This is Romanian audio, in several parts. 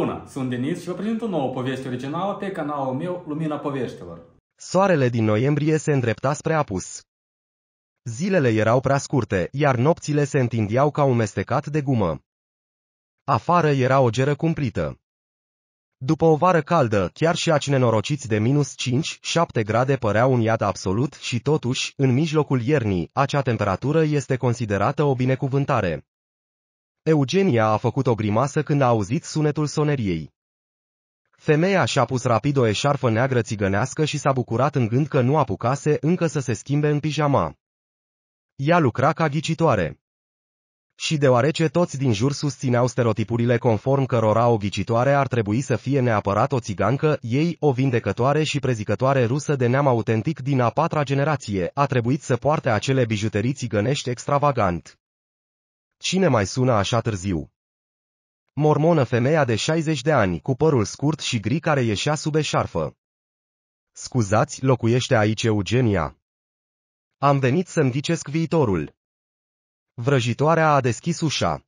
Bună, sunt Denis și vă prezint o nouă poveste originală pe canalul meu Lumina Poveștilor. Soarele din noiembrie se îndrepta spre apus. Zilele erau prea scurte, iar nopțile se întindeau ca un mestecat de gumă. Afară era o geră cumplită. După o vară caldă, chiar și acine norociți de minus 5-7 grade părea un iad absolut și totuși, în mijlocul iernii, acea temperatură este considerată o binecuvântare. Eugenia a făcut o grimasă când a auzit sunetul soneriei. Femeia și-a pus rapid o eșarfă neagră țigănească și s-a bucurat în gând că nu apucase încă să se schimbe în pijama. Ea lucra ca ghicitoare. Și deoarece toți din jur susțineau stereotipurile conform cărora o ghicitoare ar trebui să fie neapărat o țigancă, ei, o vindecătoare și prezicătoare rusă de neam autentic din a patra generație, a trebuit să poarte acele bijuterii țigănești extravagant. Cine mai sună așa târziu? Mormonă femeia de 60 de ani, cu părul scurt și gri care ieșea sub eșarfă. Scuzați, locuiește aici Eugenia. Am venit să-mi ghicesc viitorul. Vrăjitoarea a deschis ușa.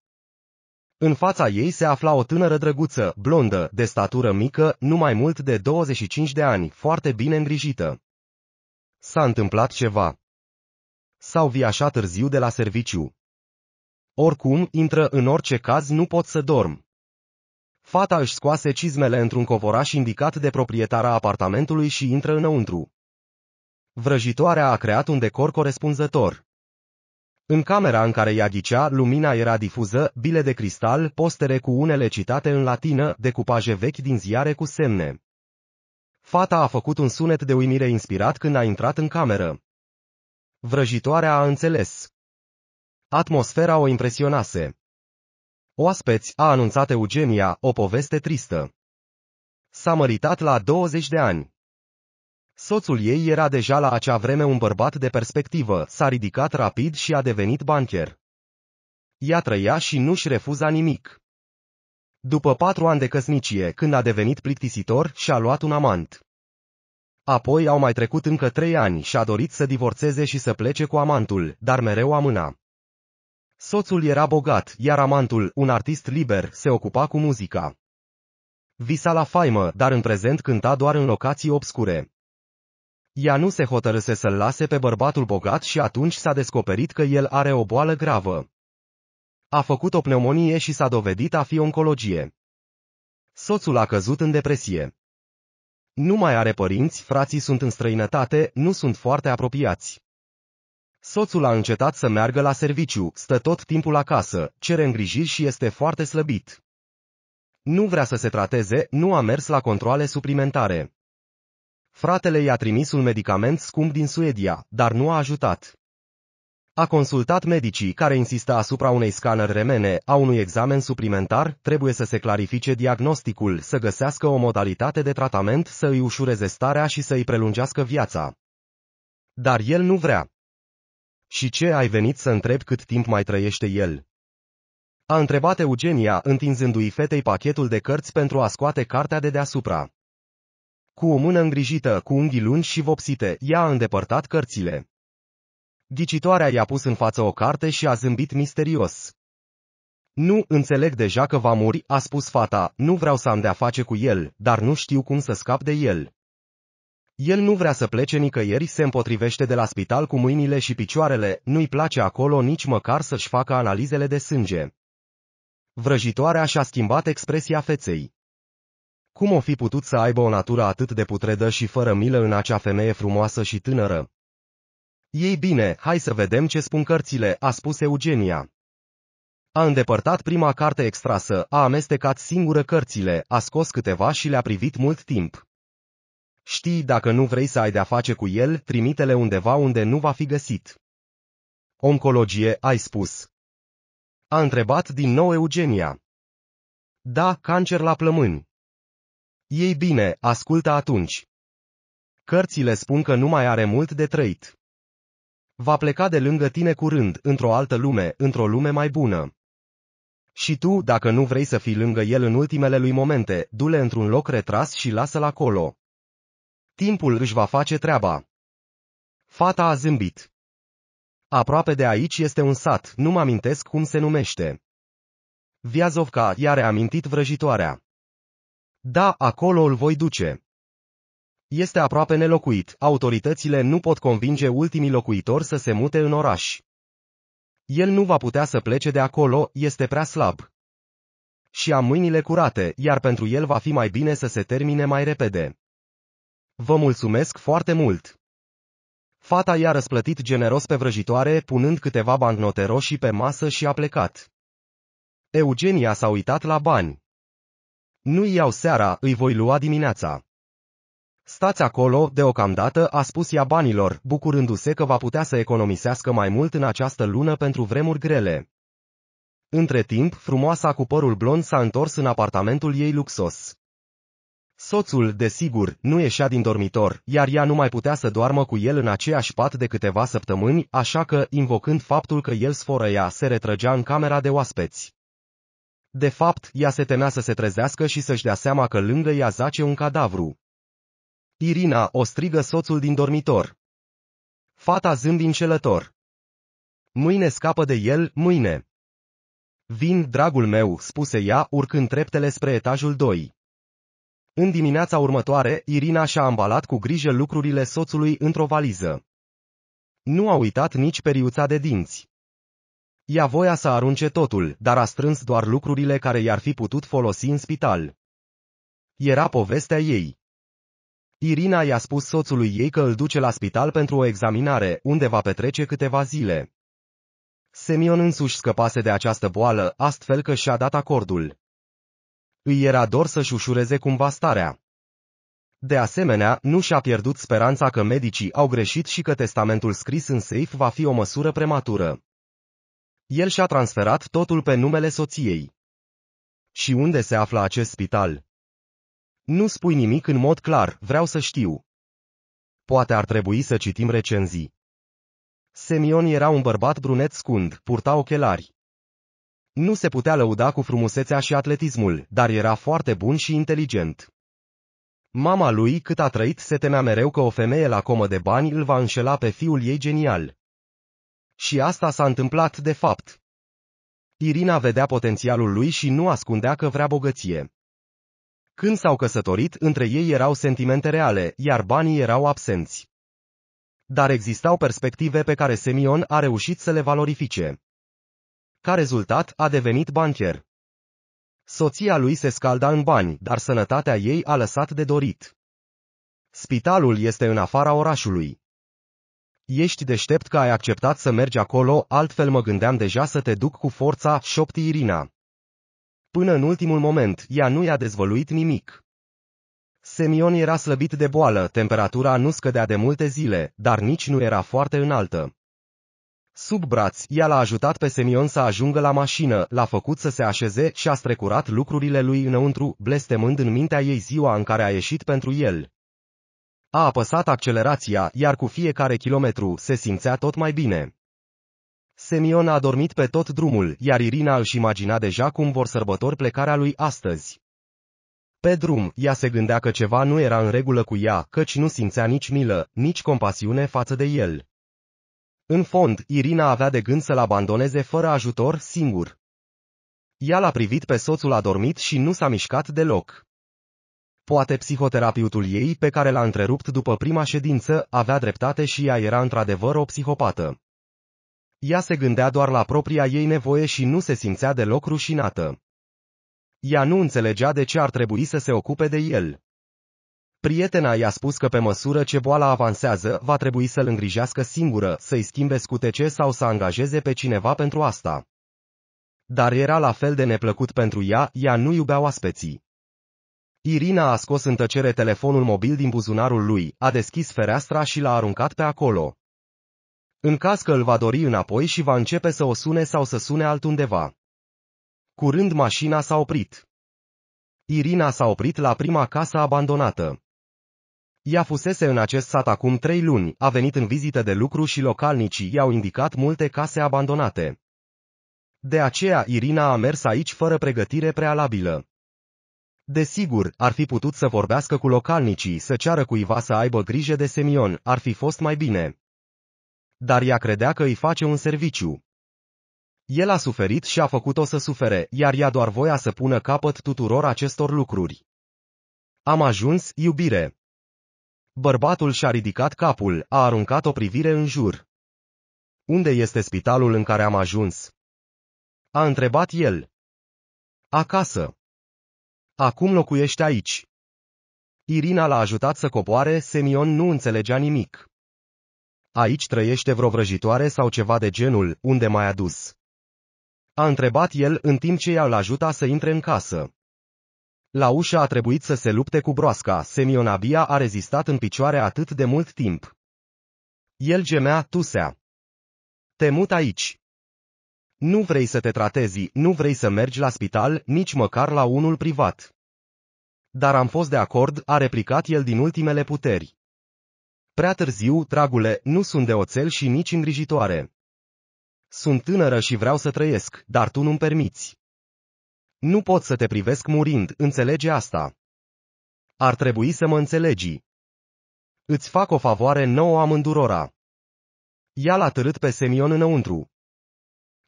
În fața ei se afla o tânără drăguță, blondă, de statură mică, nu mai mult de 25 de ani, foarte bine îngrijită. S-a întâmplat ceva. Sau vii așa târziu de la serviciu. Oricum, intră în orice caz nu pot să dorm. Fata își scoase cizmele într-un covoraș indicat de proprietara apartamentului și intră înăuntru. Vrăjitoarea a creat un decor corespunzător. În camera în care ea ghicea, lumina era difuză, bile de cristal, postere cu unele citate în latină, decupaje vechi din ziare cu semne. Fata a făcut un sunet de uimire inspirat când a intrat în cameră. Vrăjitoarea a înțeles. Atmosfera o impresionase. Oaspeți, a anunțat Eugenia, o poveste tristă. S-a măritat la 20 de ani. Soțul ei era deja la acea vreme un bărbat de perspectivă, s-a ridicat rapid și a devenit bancher. Ea trăia și nu-și refuza nimic. După patru ani de căsnicie, când a devenit plictisitor, și-a luat un amant. Apoi au mai trecut încă trei ani și a dorit să divorțeze și să plece cu amantul, dar mereu amâna. Soțul era bogat, iar amantul, un artist liber, se ocupa cu muzica. Visa la faimă, dar în prezent cânta doar în locații obscure. Ea nu se hotărâse să-l lase pe bărbatul bogat și atunci s-a descoperit că el are o boală gravă. A făcut o pneumonie și s-a dovedit a fi oncologie. Soțul a căzut în depresie. Nu mai are părinți, frații sunt în străinătate, nu sunt foarte apropiați. Soțul a încetat să meargă la serviciu, stă tot timpul acasă, cere îngrijiri și este foarte slăbit. Nu vrea să se trateze, nu a mers la controle suplimentare. Fratele i-a trimis un medicament scump din Suedia, dar nu a ajutat. A consultat medicii care insistă asupra unei scanări remene, a unui examen suplimentar, trebuie să se clarifice diagnosticul, să găsească o modalitate de tratament, să îi ușureze starea și să îi prelungească viața. Dar el nu vrea. Și ce ai venit să întrebi cât timp mai trăiește el? A întrebat Eugenia, întinzându-i fetei pachetul de cărți pentru a scoate cartea de deasupra. Cu o mână îngrijită, cu unghii lungi și vopsite, ea a îndepărtat cărțile. Dicitoarea i-a pus în față o carte și a zâmbit misterios. Nu, înțeleg deja că va muri, a spus fata, nu vreau să am de-a face cu el, dar nu știu cum să scap de el. El nu vrea să plece nicăieri, se împotrivește de la spital cu mâinile și picioarele, nu-i place acolo nici măcar să-și facă analizele de sânge. Vrăjitoarea și-a schimbat expresia feței. Cum o fi putut să aibă o natură atât de putredă și fără milă în acea femeie frumoasă și tânără? Ei bine, hai să vedem ce spun cărțile, a spus Eugenia. A îndepărtat prima carte extrasă, a amestecat singură cărțile, a scos câteva și le-a privit mult timp. Știi, dacă nu vrei să ai de-a face cu el, trimite-le undeva unde nu va fi găsit. Oncologie, ai spus. A întrebat din nou Eugenia. Da, cancer la plămâni. Ei bine, ascultă atunci. Cărțile spun că nu mai are mult de trăit. Va pleca de lângă tine curând, într-o altă lume, într-o lume mai bună. Și tu, dacă nu vrei să fii lângă el în ultimele lui momente, du-le într-un loc retras și lasă-l acolo. Timpul își va face treaba. Fata a zâmbit. Aproape de aici este un sat, nu mă amintesc cum se numește. Viazovca i-a reamintit vrăjitoarea. Da, acolo îl voi duce. Este aproape nelocuit, autoritățile nu pot convinge ultimii locuitori să se mute în oraș. El nu va putea să plece de acolo, este prea slab. Și am mâinile curate, iar pentru el va fi mai bine să se termine mai repede. Vă mulțumesc foarte mult! Fata i-a răsplătit generos pe vrăjitoare, punând câteva bannote roșii pe masă și a plecat. Eugenia s-a uitat la bani. Nu-i iau seara, îi voi lua dimineața. Stați acolo, deocamdată, a spus ea banilor, bucurându-se că va putea să economisească mai mult în această lună pentru vremuri grele. Între timp, frumoasa cu părul blond s-a întors în apartamentul ei luxos. Soțul, desigur, nu ieșea din dormitor, iar ea nu mai putea să doarmă cu el în aceeași pat de câteva săptămâni, așa că, invocând faptul că el ea, se retrăgea în camera de oaspeți. De fapt, ea se temea să se trezească și să-și dea seama că lângă ea zace un cadavru. Irina o strigă soțul din dormitor. Fata zâmbi încelător. Mâine scapă de el, mâine. Vin, dragul meu, spuse ea, urcând treptele spre etajul 2. În dimineața următoare, Irina și-a ambalat cu grijă lucrurile soțului într-o valiză. Nu a uitat nici periuța de dinți. Ea voia să arunce totul, dar a strâns doar lucrurile care i-ar fi putut folosi în spital. Era povestea ei. Irina i-a spus soțului ei că îl duce la spital pentru o examinare, unde va petrece câteva zile. Semion însuși scăpase de această boală, astfel că și-a dat acordul. Îi era dor să-și ușureze cumva starea. De asemenea, nu și-a pierdut speranța că medicii au greșit și că testamentul scris în safe va fi o măsură prematură. El și-a transferat totul pe numele soției. Și unde se află acest spital? Nu spui nimic în mod clar, vreau să știu. Poate ar trebui să citim recenzii. Semion era un bărbat brunet scund, purta ochelari. Nu se putea lăuda cu frumusețea și atletismul, dar era foarte bun și inteligent. Mama lui, cât a trăit, se temea mereu că o femeie la comă de bani îl va înșela pe fiul ei genial. Și asta s-a întâmplat de fapt. Irina vedea potențialul lui și nu ascundea că vrea bogăție. Când s-au căsătorit, între ei erau sentimente reale, iar banii erau absenți. Dar existau perspective pe care Semion a reușit să le valorifice. Ca rezultat, a devenit bancher. Soția lui se scalda în bani, dar sănătatea ei a lăsat de dorit. Spitalul este în afara orașului. Ești deștept că ai acceptat să mergi acolo, altfel mă gândeam deja să te duc cu forța, șopti Irina. Până în ultimul moment, ea nu i-a dezvăluit nimic. Semion era slăbit de boală, temperatura nu scădea de multe zile, dar nici nu era foarte înaltă. Sub braț, ea l-a ajutat pe Semion să ajungă la mașină, l-a făcut să se așeze și a strecurat lucrurile lui înăuntru, blestemând în mintea ei ziua în care a ieșit pentru el. A apăsat accelerația, iar cu fiecare kilometru se simțea tot mai bine. Semion a dormit pe tot drumul, iar Irina își imagina deja cum vor sărbători plecarea lui astăzi. Pe drum, ea se gândea că ceva nu era în regulă cu ea, căci nu simțea nici milă, nici compasiune față de el. În fond, Irina avea de gând să-l abandoneze fără ajutor, singur. Ea l-a privit pe soțul adormit și nu s-a mișcat deloc. Poate psihoterapeutul ei, pe care l-a întrerupt după prima ședință, avea dreptate și ea era într-adevăr o psihopată. Ea se gândea doar la propria ei nevoie și nu se simțea deloc rușinată. Ea nu înțelegea de ce ar trebui să se ocupe de el. Prietena i-a spus că pe măsură ce boala avansează, va trebui să-l îngrijească singură, să-i schimbe scutece sau să angajeze pe cineva pentru asta. Dar era la fel de neplăcut pentru ea, ea nu iubea oaspeții. Irina a scos în tăcere telefonul mobil din buzunarul lui, a deschis fereastra și l-a aruncat pe acolo. În caz că îl va dori înapoi și va începe să o sune sau să sune altundeva. Curând mașina s-a oprit. Irina s-a oprit la prima casă abandonată. Ea fusese în acest sat acum trei luni, a venit în vizită de lucru și localnicii i-au indicat multe case abandonate. De aceea Irina a mers aici fără pregătire prealabilă. Desigur, ar fi putut să vorbească cu localnicii, să ceară cuiva să aibă grijă de Semion, ar fi fost mai bine. Dar ea credea că îi face un serviciu. El a suferit și a făcut-o să sufere, iar ea doar voia să pună capăt tuturor acestor lucruri. Am ajuns, iubire. Bărbatul și-a ridicat capul, a aruncat o privire în jur. Unde este spitalul în care am ajuns? A întrebat el. Acasă. Acum locuiește aici. Irina l-a ajutat să coboare, Semion nu înțelegea nimic. Aici trăiește vreo vrăjitoare sau ceva de genul, unde m-ai adus? A întrebat el în timp ce i-a ajuta să intre în casă. La ușă a trebuit să se lupte cu broasca, Semionabia a rezistat în picioare atât de mult timp. El gemea, tusea. Temut aici. Nu vrei să te tratezi, nu vrei să mergi la spital, nici măcar la unul privat. Dar am fost de acord, a replicat el din ultimele puteri. Prea târziu, dragule, nu sunt de oțel și nici îngrijitoare. Sunt tânără și vreau să trăiesc, dar tu nu-mi permiți. Nu pot să te privesc murind, înțelege asta. Ar trebui să mă înțelegi. Îți fac o favoare nouă amândurora. Ea l-a târât pe Semion înăuntru.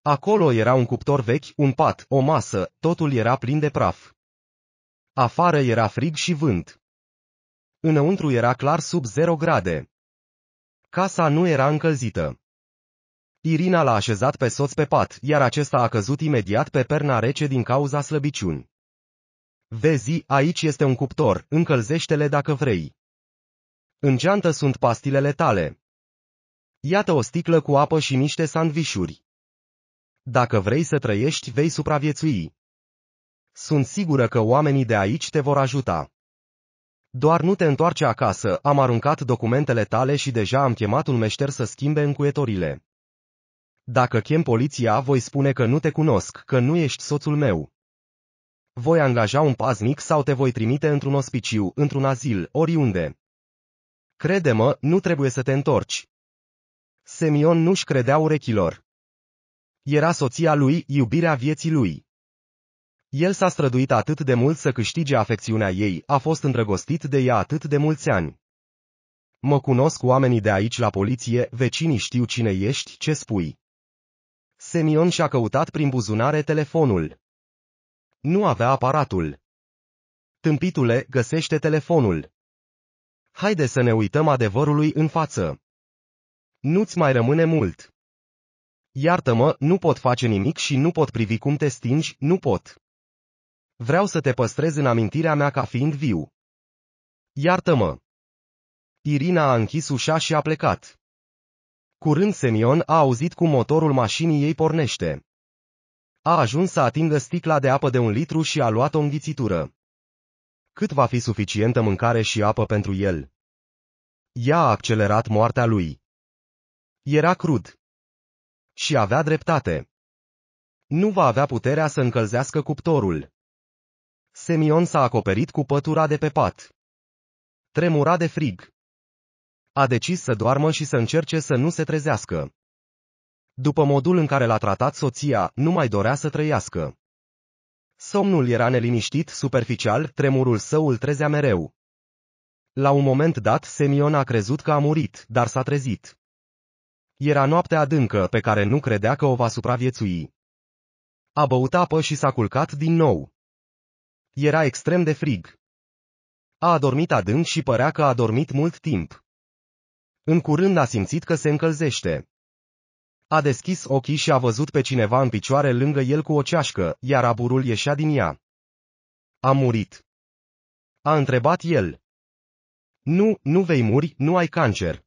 Acolo era un cuptor vechi, un pat, o masă, totul era plin de praf. Afară era frig și vânt. Înăuntru era clar sub zero grade. Casa nu era încălzită. Irina l-a așezat pe soț pe pat, iar acesta a căzut imediat pe perna rece din cauza slăbiciuni. Vezi, aici este un cuptor, încălzește-le dacă vrei. În geantă sunt pastilele tale. Iată o sticlă cu apă și niște sandvișuri. Dacă vrei să trăiești, vei supraviețui. Sunt sigură că oamenii de aici te vor ajuta. Doar nu te întoarce acasă, am aruncat documentele tale și deja am chemat un meșter să schimbe încuietorile. Dacă chem poliția, voi spune că nu te cunosc, că nu ești soțul meu. Voi angaja un paznic sau te voi trimite într-un ospiciu, într-un azil, oriunde. Crede-mă, nu trebuie să te întorci. Semion nu-și credea urechilor. Era soția lui, iubirea vieții lui. El s-a străduit atât de mult să câștige afecțiunea ei, a fost îndrăgostit de ea atât de mulți ani. Mă cunosc oamenii de aici la poliție, vecinii știu cine ești, ce spui. Semion și-a căutat prin buzunare telefonul. Nu avea aparatul. Tâmpitule, găsește telefonul. Haide să ne uităm adevărului în față. Nu-ți mai rămâne mult. Iartă-mă, nu pot face nimic și nu pot privi cum te stingi, nu pot. Vreau să te păstrez în amintirea mea ca fiind viu. Iartă-mă. Irina a închis ușa și a plecat. Curând Semion a auzit cum motorul mașinii ei pornește. A ajuns să atingă sticla de apă de un litru și a luat o înghițitură. Cât va fi suficientă mâncare și apă pentru el? Ea a accelerat moartea lui. Era crud. Și avea dreptate. Nu va avea puterea să încălzească cuptorul. Semion s-a acoperit cu pătura de pe pat. Tremura de frig. A decis să doarmă și să încerce să nu se trezească. După modul în care l-a tratat soția, nu mai dorea să trăiască. Somnul era neliniștit, superficial, tremurul său îl trezea mereu. La un moment dat, Semion a crezut că a murit, dar s-a trezit. Era noapte adâncă pe care nu credea că o va supraviețui. A băut apă și s-a culcat din nou. Era extrem de frig. A adormit adânc și părea că a dormit mult timp. În curând a simțit că se încălzește. A deschis ochii și a văzut pe cineva în picioare lângă el cu o ceașcă, iar aburul ieșea din ea. A murit. A întrebat el. Nu, nu vei muri, nu ai cancer.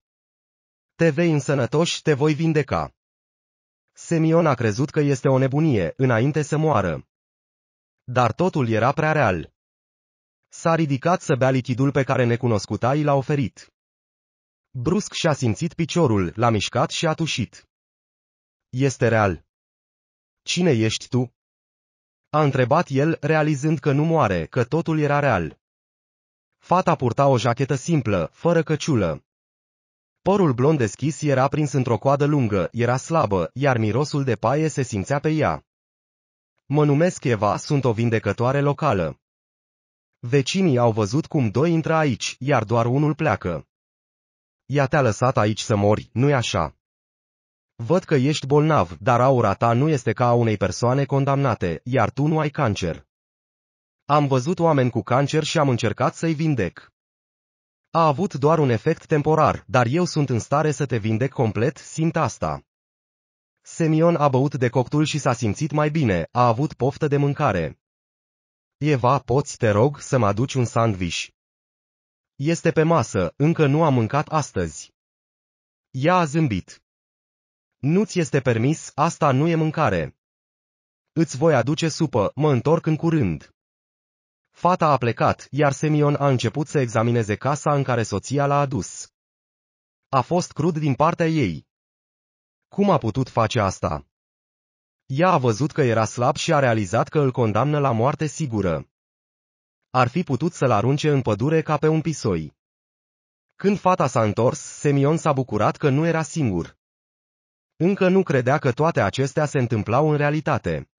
Te vei însănătoși, te voi vindeca. Semion a crezut că este o nebunie, înainte să moară. Dar totul era prea real. S-a ridicat să bea lichidul pe care necunoscuta i l-a oferit. Brusc și-a simțit piciorul, l-a mișcat și a tușit. Este real. Cine ești tu? A întrebat el, realizând că nu moare, că totul era real. Fata purta o jachetă simplă, fără căciulă. Părul blond deschis era prins într-o coadă lungă, era slabă, iar mirosul de paie se simțea pe ea. Mă numesc Eva, sunt o vindecătoare locală. Vecinii au văzut cum doi intră aici, iar doar unul pleacă. Ea te-a lăsat aici să mori, nu-i așa? Văd că ești bolnav, dar aura ta nu este ca a unei persoane condamnate, iar tu nu ai cancer. Am văzut oameni cu cancer și am încercat să-i vindec. A avut doar un efect temporar, dar eu sunt în stare să te vindec complet, simt asta. Semion a băut de coctul și s-a simțit mai bine, a avut poftă de mâncare. Eva, poți, te rog, să mă aduci un sandviș? Este pe masă, încă nu am mâncat astăzi. Ea a zâmbit. Nu-ți este permis, asta nu e mâncare. Îți voi aduce supă, mă întorc în curând. Fata a plecat, iar Semion a început să examineze casa în care soția l-a adus. A fost crud din partea ei. Cum a putut face asta? Ea a văzut că era slab și a realizat că îl condamnă la moarte sigură ar fi putut să-l arunce în pădure ca pe un pisoi. Când fata s-a întors, Semion s-a bucurat că nu era singur. Încă nu credea că toate acestea se întâmplau în realitate.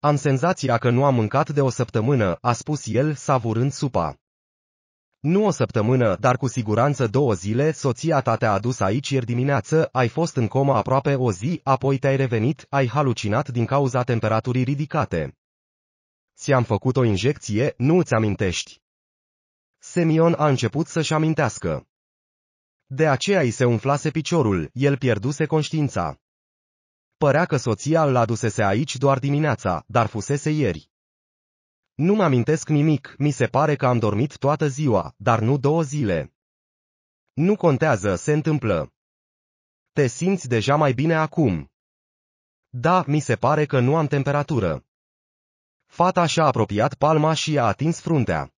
Am senzația că nu am mâncat de o săptămână, a spus el, savurând supa. Nu o săptămână, dar cu siguranță două zile, soția ta te-a adus aici ieri dimineață, ai fost în coma aproape o zi, apoi te-ai revenit, ai halucinat din cauza temperaturii ridicate ți-am făcut o injecție, nu îți amintești. Semion a început să-și amintească. De aceea îi se umflase piciorul, el pierduse conștiința. Părea că soția îl adusese aici doar dimineața, dar fusese ieri. Nu-mi amintesc nimic, mi se pare că am dormit toată ziua, dar nu două zile. Nu contează, se întâmplă. Te simți deja mai bine acum. Da, mi se pare că nu am temperatură. Fata și-a apropiat palma și a atins fruntea.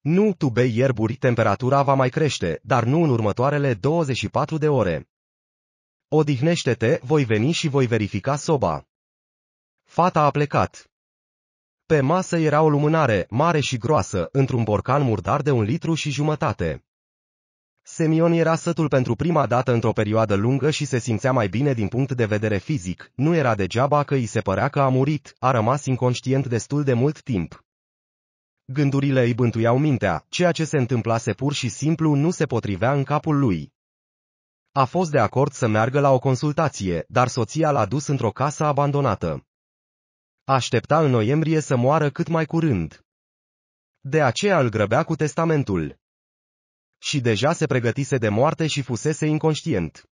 Nu, tu bei ierburi, temperatura va mai crește, dar nu în următoarele 24 de ore. Odihnește-te, voi veni și voi verifica soba. Fata a plecat. Pe masă era o lumânare, mare și groasă, într-un borcan murdar de un litru și jumătate. Semion era sătul pentru prima dată într-o perioadă lungă și se simțea mai bine din punct de vedere fizic, nu era degeaba că îi se părea că a murit, a rămas inconștient destul de mult timp. Gândurile îi bântuiau mintea, ceea ce se întâmplase pur și simplu nu se potrivea în capul lui. A fost de acord să meargă la o consultație, dar soția l-a dus într-o casă abandonată. Aștepta în noiembrie să moară cât mai curând. De aceea îl grăbea cu testamentul și deja se pregătise de moarte și fusese inconștient.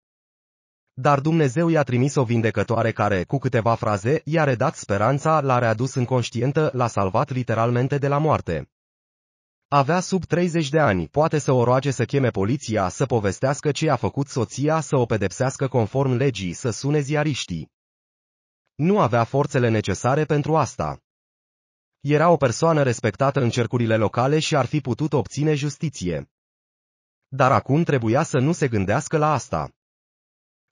Dar Dumnezeu i-a trimis o vindecătoare care, cu câteva fraze, i-a redat speranța, l-a readus înconștientă, l-a salvat literalmente de la moarte. Avea sub 30 de ani, poate să o roage să cheme poliția, să povestească ce a făcut soția, să o pedepsească conform legii, să sune ziariștii. Nu avea forțele necesare pentru asta. Era o persoană respectată în cercurile locale și ar fi putut obține justiție dar acum trebuia să nu se gândească la asta.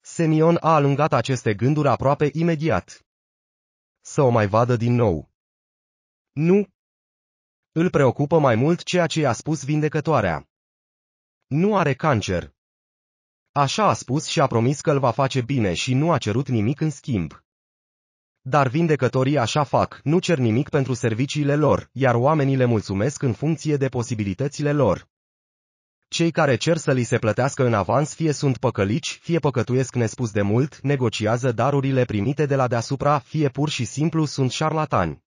Semion a alungat aceste gânduri aproape imediat. Să o mai vadă din nou. Nu. Îl preocupă mai mult ceea ce i-a spus vindecătoarea. Nu are cancer. Așa a spus și a promis că îl va face bine și nu a cerut nimic în schimb. Dar vindecătorii așa fac, nu cer nimic pentru serviciile lor, iar oamenii le mulțumesc în funcție de posibilitățile lor. Cei care cer să li se plătească în avans fie sunt păcălici, fie păcătuiesc nespus de mult, negociază darurile primite de la deasupra, fie pur și simplu sunt șarlatani.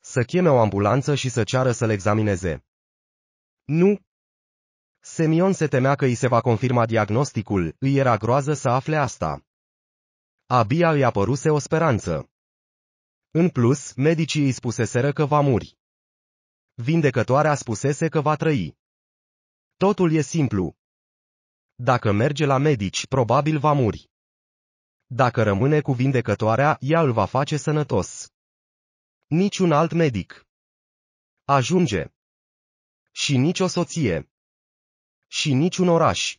Să cheme o ambulanță și să ceară să l examineze. Nu. Semion se temea că îi se va confirma diagnosticul, îi era groază să afle asta. Abia îi apăruse o speranță. În plus, medicii îi spuseseră că va muri. Vindecătoarea spusese că va trăi. Totul e simplu. Dacă merge la medici, probabil va muri. Dacă rămâne cu vindecătoarea, ea îl va face sănătos. Niciun alt medic. Ajunge. Și nici o soție. Și niciun oraș.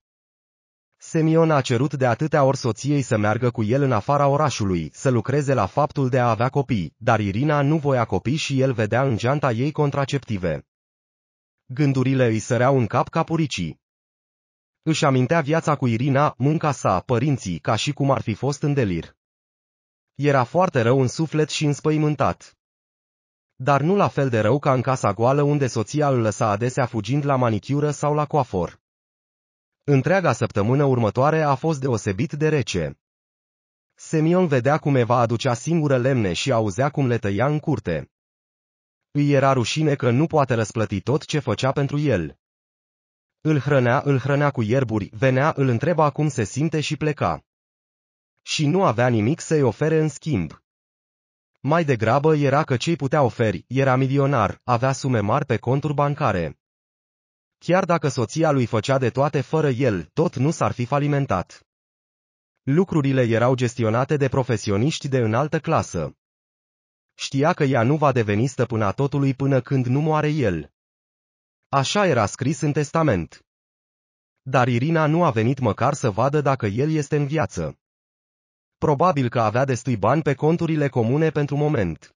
Semion a cerut de atâtea ori soției să meargă cu el în afara orașului, să lucreze la faptul de a avea copii, dar Irina nu voia copii și el vedea în geanta ei contraceptive. Gândurile îi săreau în cap ca puricii. Își amintea viața cu Irina, munca sa, părinții, ca și cum ar fi fost în delir. Era foarte rău în suflet și înspăimântat. Dar nu la fel de rău ca în casa goală unde soția îl lăsa adesea fugind la manicură sau la coafor. Întreaga săptămână următoare a fost deosebit de rece. Semion vedea cum Eva aducea singură lemne și auzea cum le tăia în curte. Îi era rușine că nu poate răsplăti tot ce făcea pentru el. Îl hrănea, îl hrănea cu ierburi, venea, îl întreba cum se simte și pleca. Și nu avea nimic să-i ofere în schimb. Mai degrabă era că ce-i putea oferi, era milionar, avea sume mari pe conturi bancare. Chiar dacă soția lui făcea de toate fără el, tot nu s-ar fi falimentat. Lucrurile erau gestionate de profesioniști de înaltă clasă. Știa că ea nu va deveni stăpâna totului până când nu moare el. Așa era scris în testament. Dar Irina nu a venit măcar să vadă dacă el este în viață. Probabil că avea destui bani pe conturile comune pentru moment.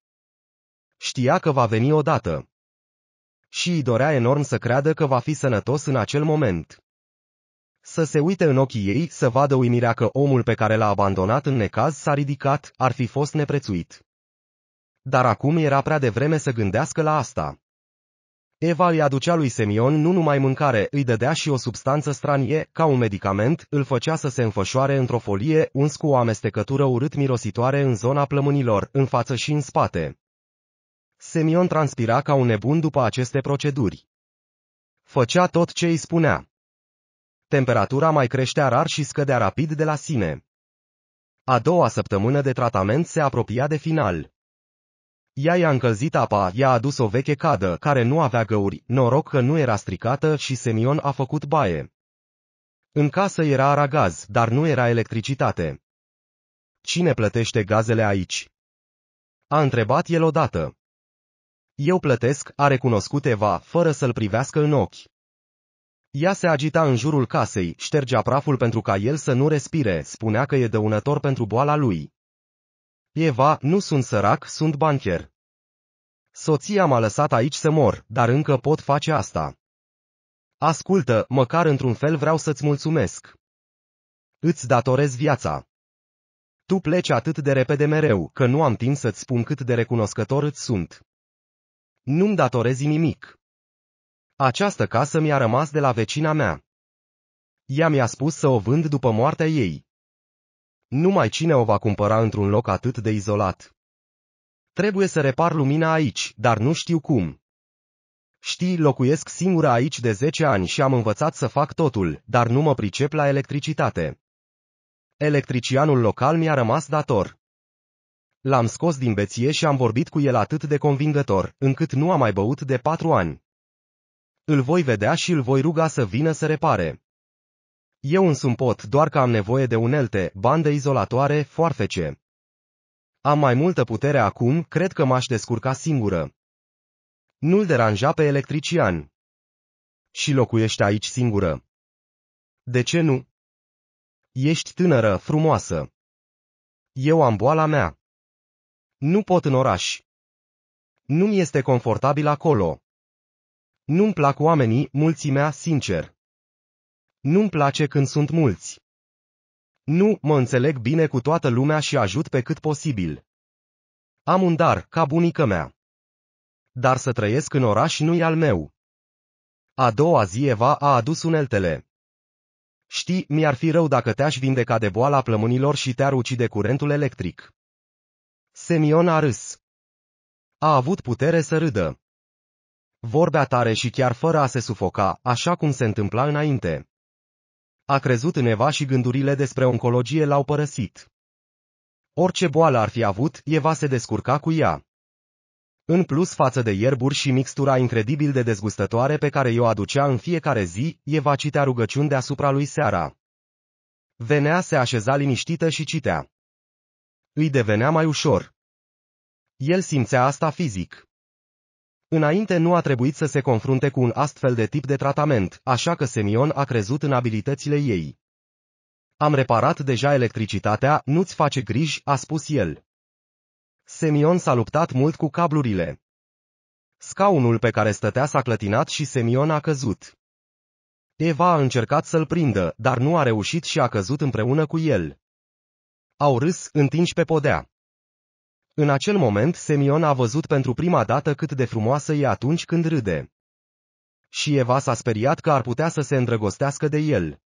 Știa că va veni odată. Și îi dorea enorm să creadă că va fi sănătos în acel moment. Să se uite în ochii ei, să vadă uimirea că omul pe care l-a abandonat în necaz s-a ridicat, ar fi fost neprețuit dar acum era prea devreme să gândească la asta. Eva îi aducea lui Semion nu numai mâncare, îi dădea și o substanță stranie, ca un medicament, îl făcea să se înfășoare într-o folie, uns cu o amestecătură urât-mirositoare în zona plămânilor, în față și în spate. Semion transpira ca un nebun după aceste proceduri. Făcea tot ce îi spunea. Temperatura mai creștea rar și scădea rapid de la sine. A doua săptămână de tratament se apropia de final. Ea i-a încălzit apa, i-a adus o veche cadă, care nu avea găuri, noroc că nu era stricată și Semion a făcut baie. În casă era aragaz, dar nu era electricitate. Cine plătește gazele aici? A întrebat el odată. Eu plătesc, a recunoscut Eva, fără să-l privească în ochi. Ea se agita în jurul casei, ștergea praful pentru ca el să nu respire, spunea că e dăunător pentru boala lui. Eva, nu sunt sărac, sunt bancher. Soția m-a lăsat aici să mor, dar încă pot face asta. Ascultă, măcar într-un fel vreau să-ți mulțumesc. Îți datorez viața. Tu pleci atât de repede mereu, că nu am timp să-ți spun cât de recunoscător îți sunt. Nu-mi datorezi nimic. Această casă mi-a rămas de la vecina mea. Ea mi-a spus să o vând după moartea ei. Numai cine o va cumpăra într-un loc atât de izolat? Trebuie să repar lumina aici, dar nu știu cum. Știi, locuiesc singură aici de 10 ani și am învățat să fac totul, dar nu mă pricep la electricitate. Electricianul local mi-a rămas dator. L-am scos din beție și am vorbit cu el atât de convingător, încât nu a mai băut de patru ani. Îl voi vedea și îl voi ruga să vină să repare. Eu însumi pot, doar că am nevoie de unelte, bande izolatoare, foarfece. Am mai multă putere acum, cred că m-aș descurca singură. Nu-l deranja pe electrician. Și locuiește aici singură. De ce nu? Ești tânără, frumoasă. Eu am boala mea. Nu pot în oraș. Nu-mi este confortabil acolo. Nu-mi plac oamenii, mulțimea, sincer. Nu-mi place când sunt mulți. Nu, mă înțeleg bine cu toată lumea și ajut pe cât posibil. Am un dar, ca bunica mea. Dar să trăiesc în oraș nu-i al meu. A doua zi Eva a adus uneltele. Știi, mi-ar fi rău dacă te-aș vindeca de boala plămânilor și te-ar ucide curentul electric. Semion a râs. A avut putere să râdă. Vorbea tare și chiar fără a se sufoca, așa cum se întâmpla înainte a crezut în Eva și gândurile despre oncologie l-au părăsit. Orice boală ar fi avut, Eva se descurca cu ea. În plus față de ierburi și mixtura incredibil de dezgustătoare pe care eu aducea în fiecare zi, Eva citea rugăciuni deasupra lui seara. Venea se așeza liniștită și citea. Îi devenea mai ușor. El simțea asta fizic. Înainte nu a trebuit să se confrunte cu un astfel de tip de tratament, așa că Semion a crezut în abilitățile ei. Am reparat deja electricitatea, nu-ți face griji, a spus el. Semion s-a luptat mult cu cablurile. Scaunul pe care stătea s-a clătinat și Semion a căzut. Eva a încercat să-l prindă, dar nu a reușit și a căzut împreună cu el. Au râs, întinși pe podea. În acel moment Semion a văzut pentru prima dată cât de frumoasă e atunci când râde. Și Eva s-a speriat că ar putea să se îndrăgostească de el.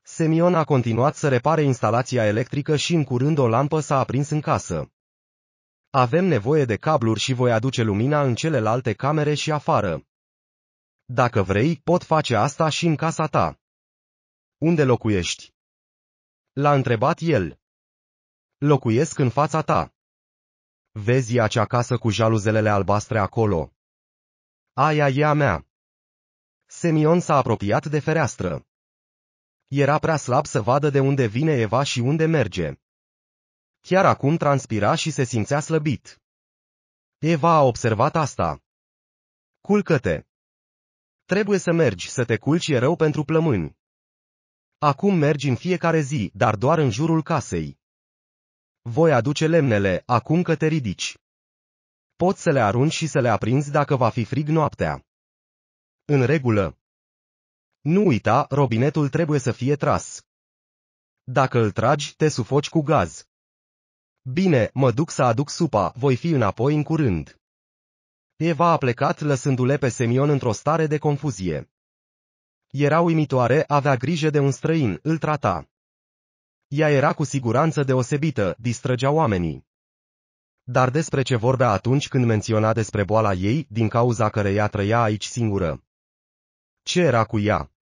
Semion a continuat să repare instalația electrică și în curând o lampă s-a aprins în casă. Avem nevoie de cabluri și voi aduce lumina în celelalte camere și afară. Dacă vrei, pot face asta și în casa ta. Unde locuiești? L-a întrebat el. Locuiesc în fața ta. Vezi acea casă cu jaluzelele albastre acolo. Aia e a mea. Semion s-a apropiat de fereastră. Era prea slab să vadă de unde vine Eva și unde merge. Chiar acum transpira și se simțea slăbit. Eva a observat asta. Culcă-te! Trebuie să mergi, să te culci e rău pentru plămâni. Acum mergi în fiecare zi, dar doar în jurul casei. Voi aduce lemnele, acum că te ridici. Poți să le arunci și să le aprinzi dacă va fi frig noaptea. În regulă. Nu uita, robinetul trebuie să fie tras. Dacă îl tragi, te sufoci cu gaz. Bine, mă duc să aduc supa, voi fi înapoi în curând. Eva a plecat lăsându-le pe Semion într-o stare de confuzie. Era uimitoare, avea grijă de un străin, îl trata. Ea era cu siguranță deosebită, distrăgea oamenii. Dar despre ce vorbea atunci când menționa despre boala ei, din cauza căreia trăia aici singură? Ce era cu ea?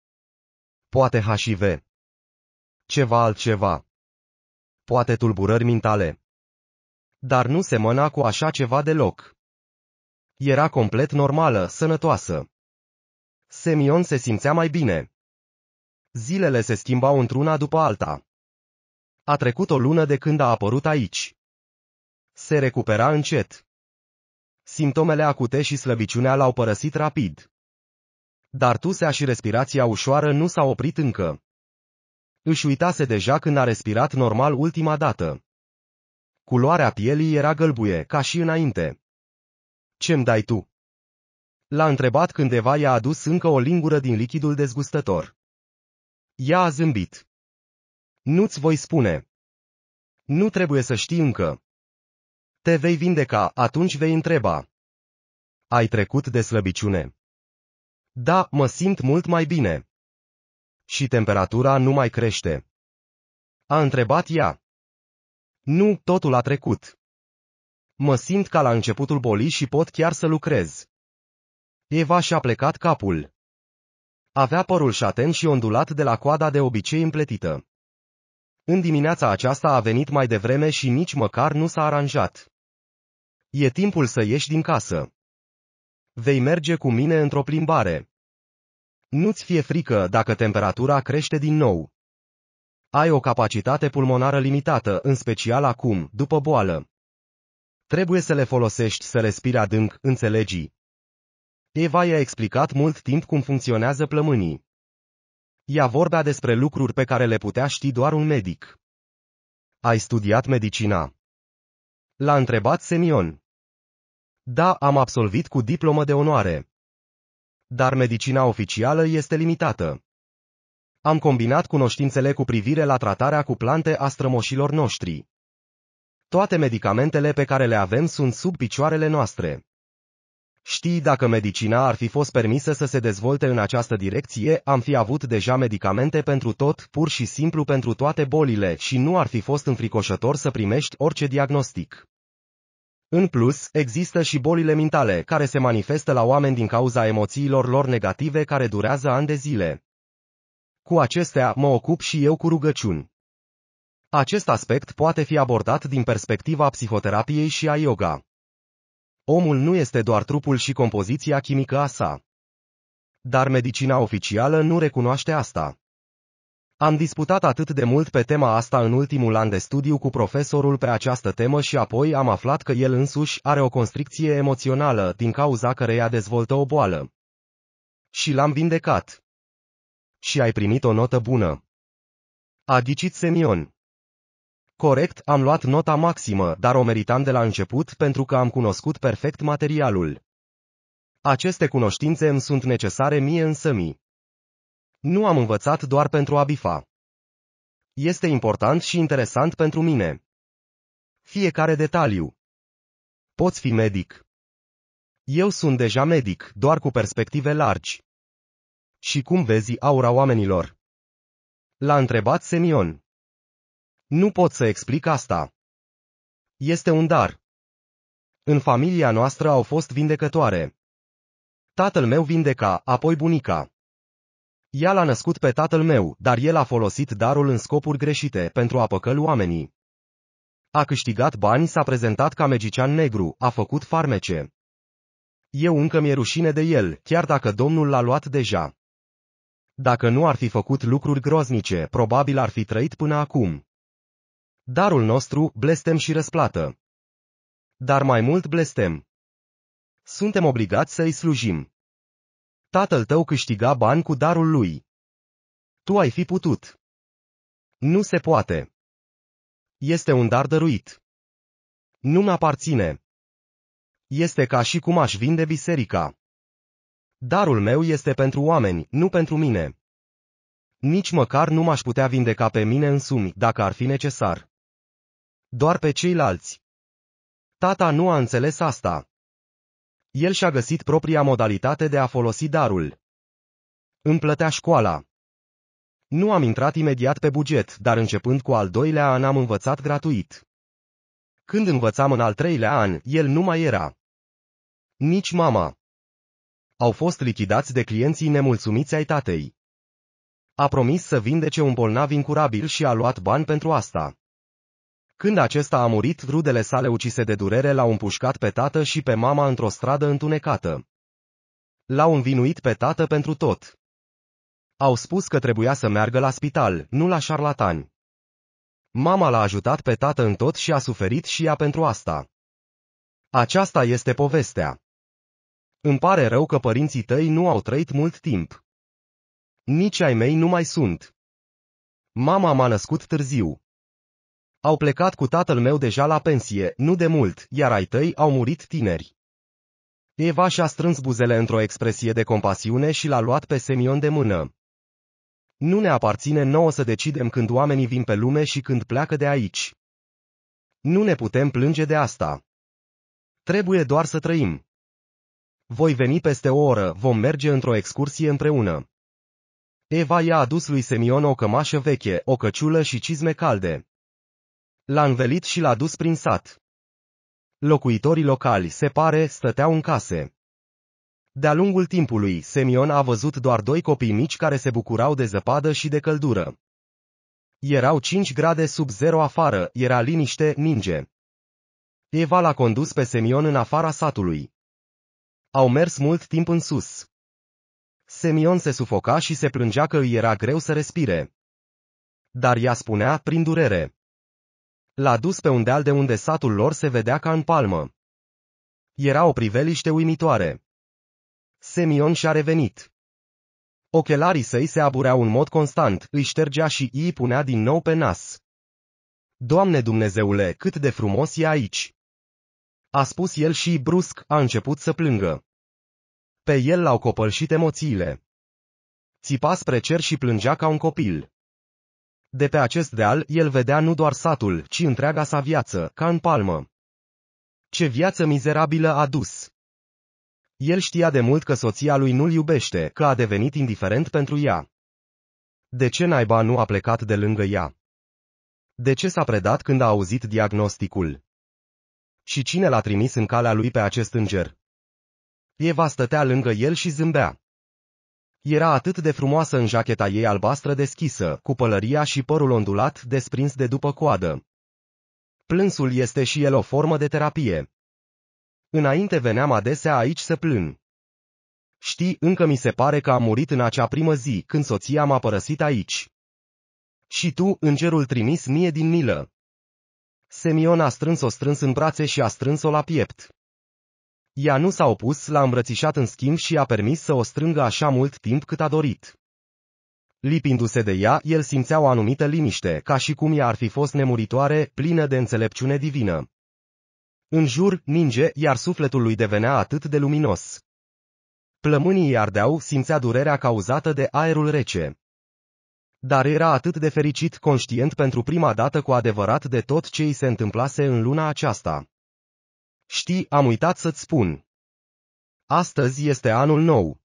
Poate HIV. Ceva altceva. Poate tulburări mintale? Dar nu semăna cu așa ceva deloc. Era complet normală, sănătoasă. Semion se simțea mai bine. Zilele se schimbau într-una după alta. A trecut o lună de când a apărut aici. Se recupera încet. Simptomele acute și slăbiciunea l-au părăsit rapid. Dar tusea și respirația ușoară nu s-au oprit încă. Își uitase deja când a respirat normal ultima dată. Culoarea pielii era gălbuie, ca și înainte. Ce-mi dai tu? L-a întrebat cândeva i-a adus încă o lingură din lichidul dezgustător. Ea a zâmbit. Nu-ți voi spune. Nu trebuie să știi încă. Te vei vindeca, atunci vei întreba. Ai trecut de slăbiciune. Da, mă simt mult mai bine. Și temperatura nu mai crește. A întrebat ea. Nu, totul a trecut. Mă simt ca la începutul bolii și pot chiar să lucrez. Eva și-a plecat capul. Avea părul șaten și ondulat de la coada de obicei împletită. În dimineața aceasta a venit mai devreme și nici măcar nu s-a aranjat. E timpul să ieși din casă. Vei merge cu mine într-o plimbare. Nu-ți fie frică dacă temperatura crește din nou. Ai o capacitate pulmonară limitată, în special acum, după boală. Trebuie să le folosești să respiri adânc, înțelegi. Eva i-a explicat mult timp cum funcționează plămânii. Ea vorbea despre lucruri pe care le putea ști doar un medic. Ai studiat medicina? L-a întrebat Semion. Da, am absolvit cu diplomă de onoare. Dar medicina oficială este limitată. Am combinat cunoștințele cu privire la tratarea cu plante a strămoșilor noștri. Toate medicamentele pe care le avem sunt sub picioarele noastre. Știi, dacă medicina ar fi fost permisă să se dezvolte în această direcție, am fi avut deja medicamente pentru tot, pur și simplu pentru toate bolile, și nu ar fi fost înfricoșător să primești orice diagnostic. În plus, există și bolile mentale, care se manifestă la oameni din cauza emoțiilor lor negative care durează ani de zile. Cu acestea mă ocup și eu cu rugăciuni. Acest aspect poate fi abordat din perspectiva psihoterapiei și a yoga. Omul nu este doar trupul și compoziția chimică a sa. Dar medicina oficială nu recunoaște asta. Am disputat atât de mult pe tema asta în ultimul an de studiu cu profesorul pe această temă și apoi am aflat că el însuși are o constricție emoțională din cauza căreia dezvoltă o boală. Și l-am vindecat. Și ai primit o notă bună. A ghicit Semion. Corect, am luat nota maximă, dar o meritam de la început pentru că am cunoscut perfect materialul. Aceste cunoștințe îmi sunt necesare mie mi. Nu am învățat doar pentru a bifa. Este important și interesant pentru mine. Fiecare detaliu. Poți fi medic. Eu sunt deja medic, doar cu perspective largi. Și cum vezi aura oamenilor? L-a întrebat Semion. Nu pot să explic asta. Este un dar. În familia noastră au fost vindecătoare. Tatăl meu vindeca, apoi bunica. Ea l-a născut pe tatăl meu, dar el a folosit darul în scopuri greșite, pentru a păcăl oamenii. A câștigat bani, s-a prezentat ca magician negru, a făcut farmece. Eu încă mi-e rușine de el, chiar dacă domnul l-a luat deja. Dacă nu ar fi făcut lucruri groznice, probabil ar fi trăit până acum. Darul nostru, blestem și răsplată. Dar mai mult blestem. Suntem obligați să-i slujim. Tatăl tău câștiga bani cu darul lui. Tu ai fi putut. Nu se poate. Este un dar dăruit. Nu mi-aparține. Este ca și cum aș vinde biserica. Darul meu este pentru oameni, nu pentru mine. Nici măcar nu m-aș putea vindeca pe mine însumi, dacă ar fi necesar doar pe ceilalți. Tata nu a înțeles asta. El și-a găsit propria modalitate de a folosi darul. Îmi plătea școala. Nu am intrat imediat pe buget, dar începând cu al doilea an am învățat gratuit. Când învățam în al treilea an, el nu mai era. Nici mama. Au fost lichidați de clienții nemulțumiți ai tatei. A promis să vindece un bolnav incurabil și a luat bani pentru asta. Când acesta a murit, rudele sale ucise de durere l-au împușcat pe tată și pe mama într-o stradă întunecată. L-au învinuit pe tată pentru tot. Au spus că trebuia să meargă la spital, nu la șarlatani. Mama l-a ajutat pe tată în tot și a suferit și ea pentru asta. Aceasta este povestea. Îmi pare rău că părinții tăi nu au trăit mult timp. Nici ai mei nu mai sunt. Mama m-a născut târziu. Au plecat cu tatăl meu deja la pensie, nu de mult, iar ai tăi au murit tineri. Eva și-a strâns buzele într-o expresie de compasiune și l-a luat pe Semion de mână. Nu ne aparține nouă să decidem când oamenii vin pe lume și când pleacă de aici. Nu ne putem plânge de asta. Trebuie doar să trăim. Voi veni peste o oră, vom merge într-o excursie împreună. Eva i-a adus lui Semion o cămașă veche, o căciulă și cizme calde. L-a învelit și l-a dus prin sat. Locuitorii locali, se pare, stăteau în case. De-a lungul timpului, Semion a văzut doar doi copii mici care se bucurau de zăpadă și de căldură. Erau 5 grade sub zero afară, era liniște, ninge. Eva l-a condus pe Semion în afara satului. Au mers mult timp în sus. Semion se sufoca și se plângea că îi era greu să respire. Dar ea spunea, prin durere. L-a dus pe un deal de unde satul lor se vedea ca în palmă. Era o priveliște uimitoare. Semion și-a revenit. Ochelarii săi se abureau în mod constant, îi ștergea și îi punea din nou pe nas. Doamne Dumnezeule, cât de frumos e aici! A spus el și, brusc, a început să plângă. Pe el l-au copălșit emoțiile. Țipa spre cer și plângea ca un copil. De pe acest deal, el vedea nu doar satul, ci întreaga sa viață, ca în palmă. Ce viață mizerabilă a dus! El știa de mult că soția lui nu-l iubește, că a devenit indiferent pentru ea. De ce naiba nu a plecat de lângă ea? De ce s-a predat când a auzit diagnosticul? Și cine l-a trimis în calea lui pe acest înger? Eva stătea lângă el și zâmbea. Era atât de frumoasă în jacheta ei albastră deschisă, cu pălăria și părul ondulat desprins de după coadă. Plânsul este și el o formă de terapie. Înainte veneam adesea aici să plâng. Știi, încă mi se pare că am murit în acea primă zi, când soția m-a părăsit aici. Și tu, îngerul trimis mie din milă. Semion a strâns-o strâns în brațe și a strâns-o la piept. Ea nu s-a opus, l-a îmbrățișat în schimb și a permis să o strângă așa mult timp cât a dorit. Lipindu-se de ea, el simțea o anumită liniște, ca și cum ea ar fi fost nemuritoare, plină de înțelepciune divină. În jur, ninge, iar sufletul lui devenea atât de luminos. Plămânii îi ardeau, simțea durerea cauzată de aerul rece. Dar era atât de fericit conștient pentru prima dată cu adevărat de tot ce îi se întâmplase în luna aceasta. Știi, am uitat să-ți spun. Astăzi este anul nou.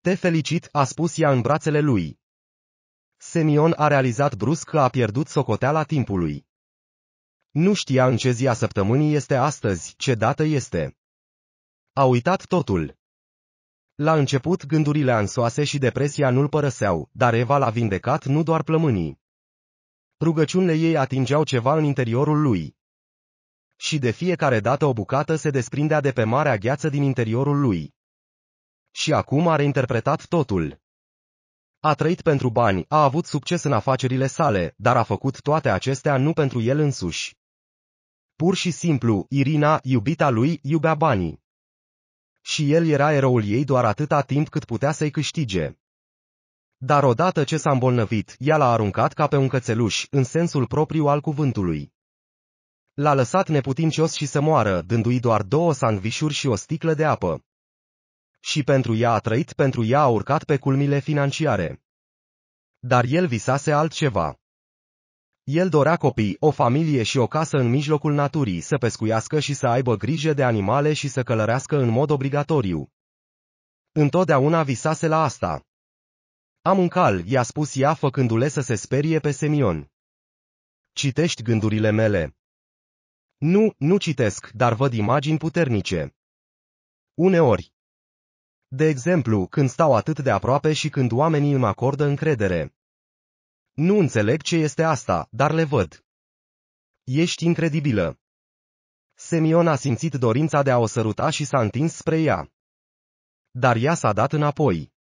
Te felicit, a spus ea în brațele lui. Semion a realizat brusc că a pierdut socoteala timpului. Nu știa în ce zi a săptămânii este astăzi, ce dată este. A uitat totul. La început gândurile ansoase și depresia nu-l părăseau, dar Eva l-a vindecat nu doar plămânii. Rugăciunile ei atingeau ceva în interiorul lui și de fiecare dată o bucată se desprindea de pe marea gheață din interiorul lui. Și acum a reinterpretat totul. A trăit pentru bani, a avut succes în afacerile sale, dar a făcut toate acestea nu pentru el însuși. Pur și simplu, Irina, iubita lui, iubea banii. Și el era eroul ei doar atâta timp cât putea să-i câștige. Dar odată ce s-a îmbolnăvit, ea l-a aruncat ca pe un cățeluș, în sensul propriu al cuvântului. L-a lăsat neputincios și să moară, dându-i doar două sandvișuri și o sticlă de apă. Și pentru ea a trăit, pentru ea a urcat pe culmile financiare. Dar el visase altceva. El dorea copii, o familie și o casă în mijlocul naturii, să pescuiască și să aibă grijă de animale și să călărească în mod obligatoriu. Întotdeauna visase la asta. Am un cal, i-a spus ea făcându-le să se sperie pe Semion. Citești gândurile mele. Nu, nu citesc, dar văd imagini puternice. Uneori. De exemplu, când stau atât de aproape și când oamenii îmi acordă încredere. Nu înțeleg ce este asta, dar le văd. Ești incredibilă. Semion a simțit dorința de a o săruta și s-a întins spre ea. Dar ea s-a dat înapoi.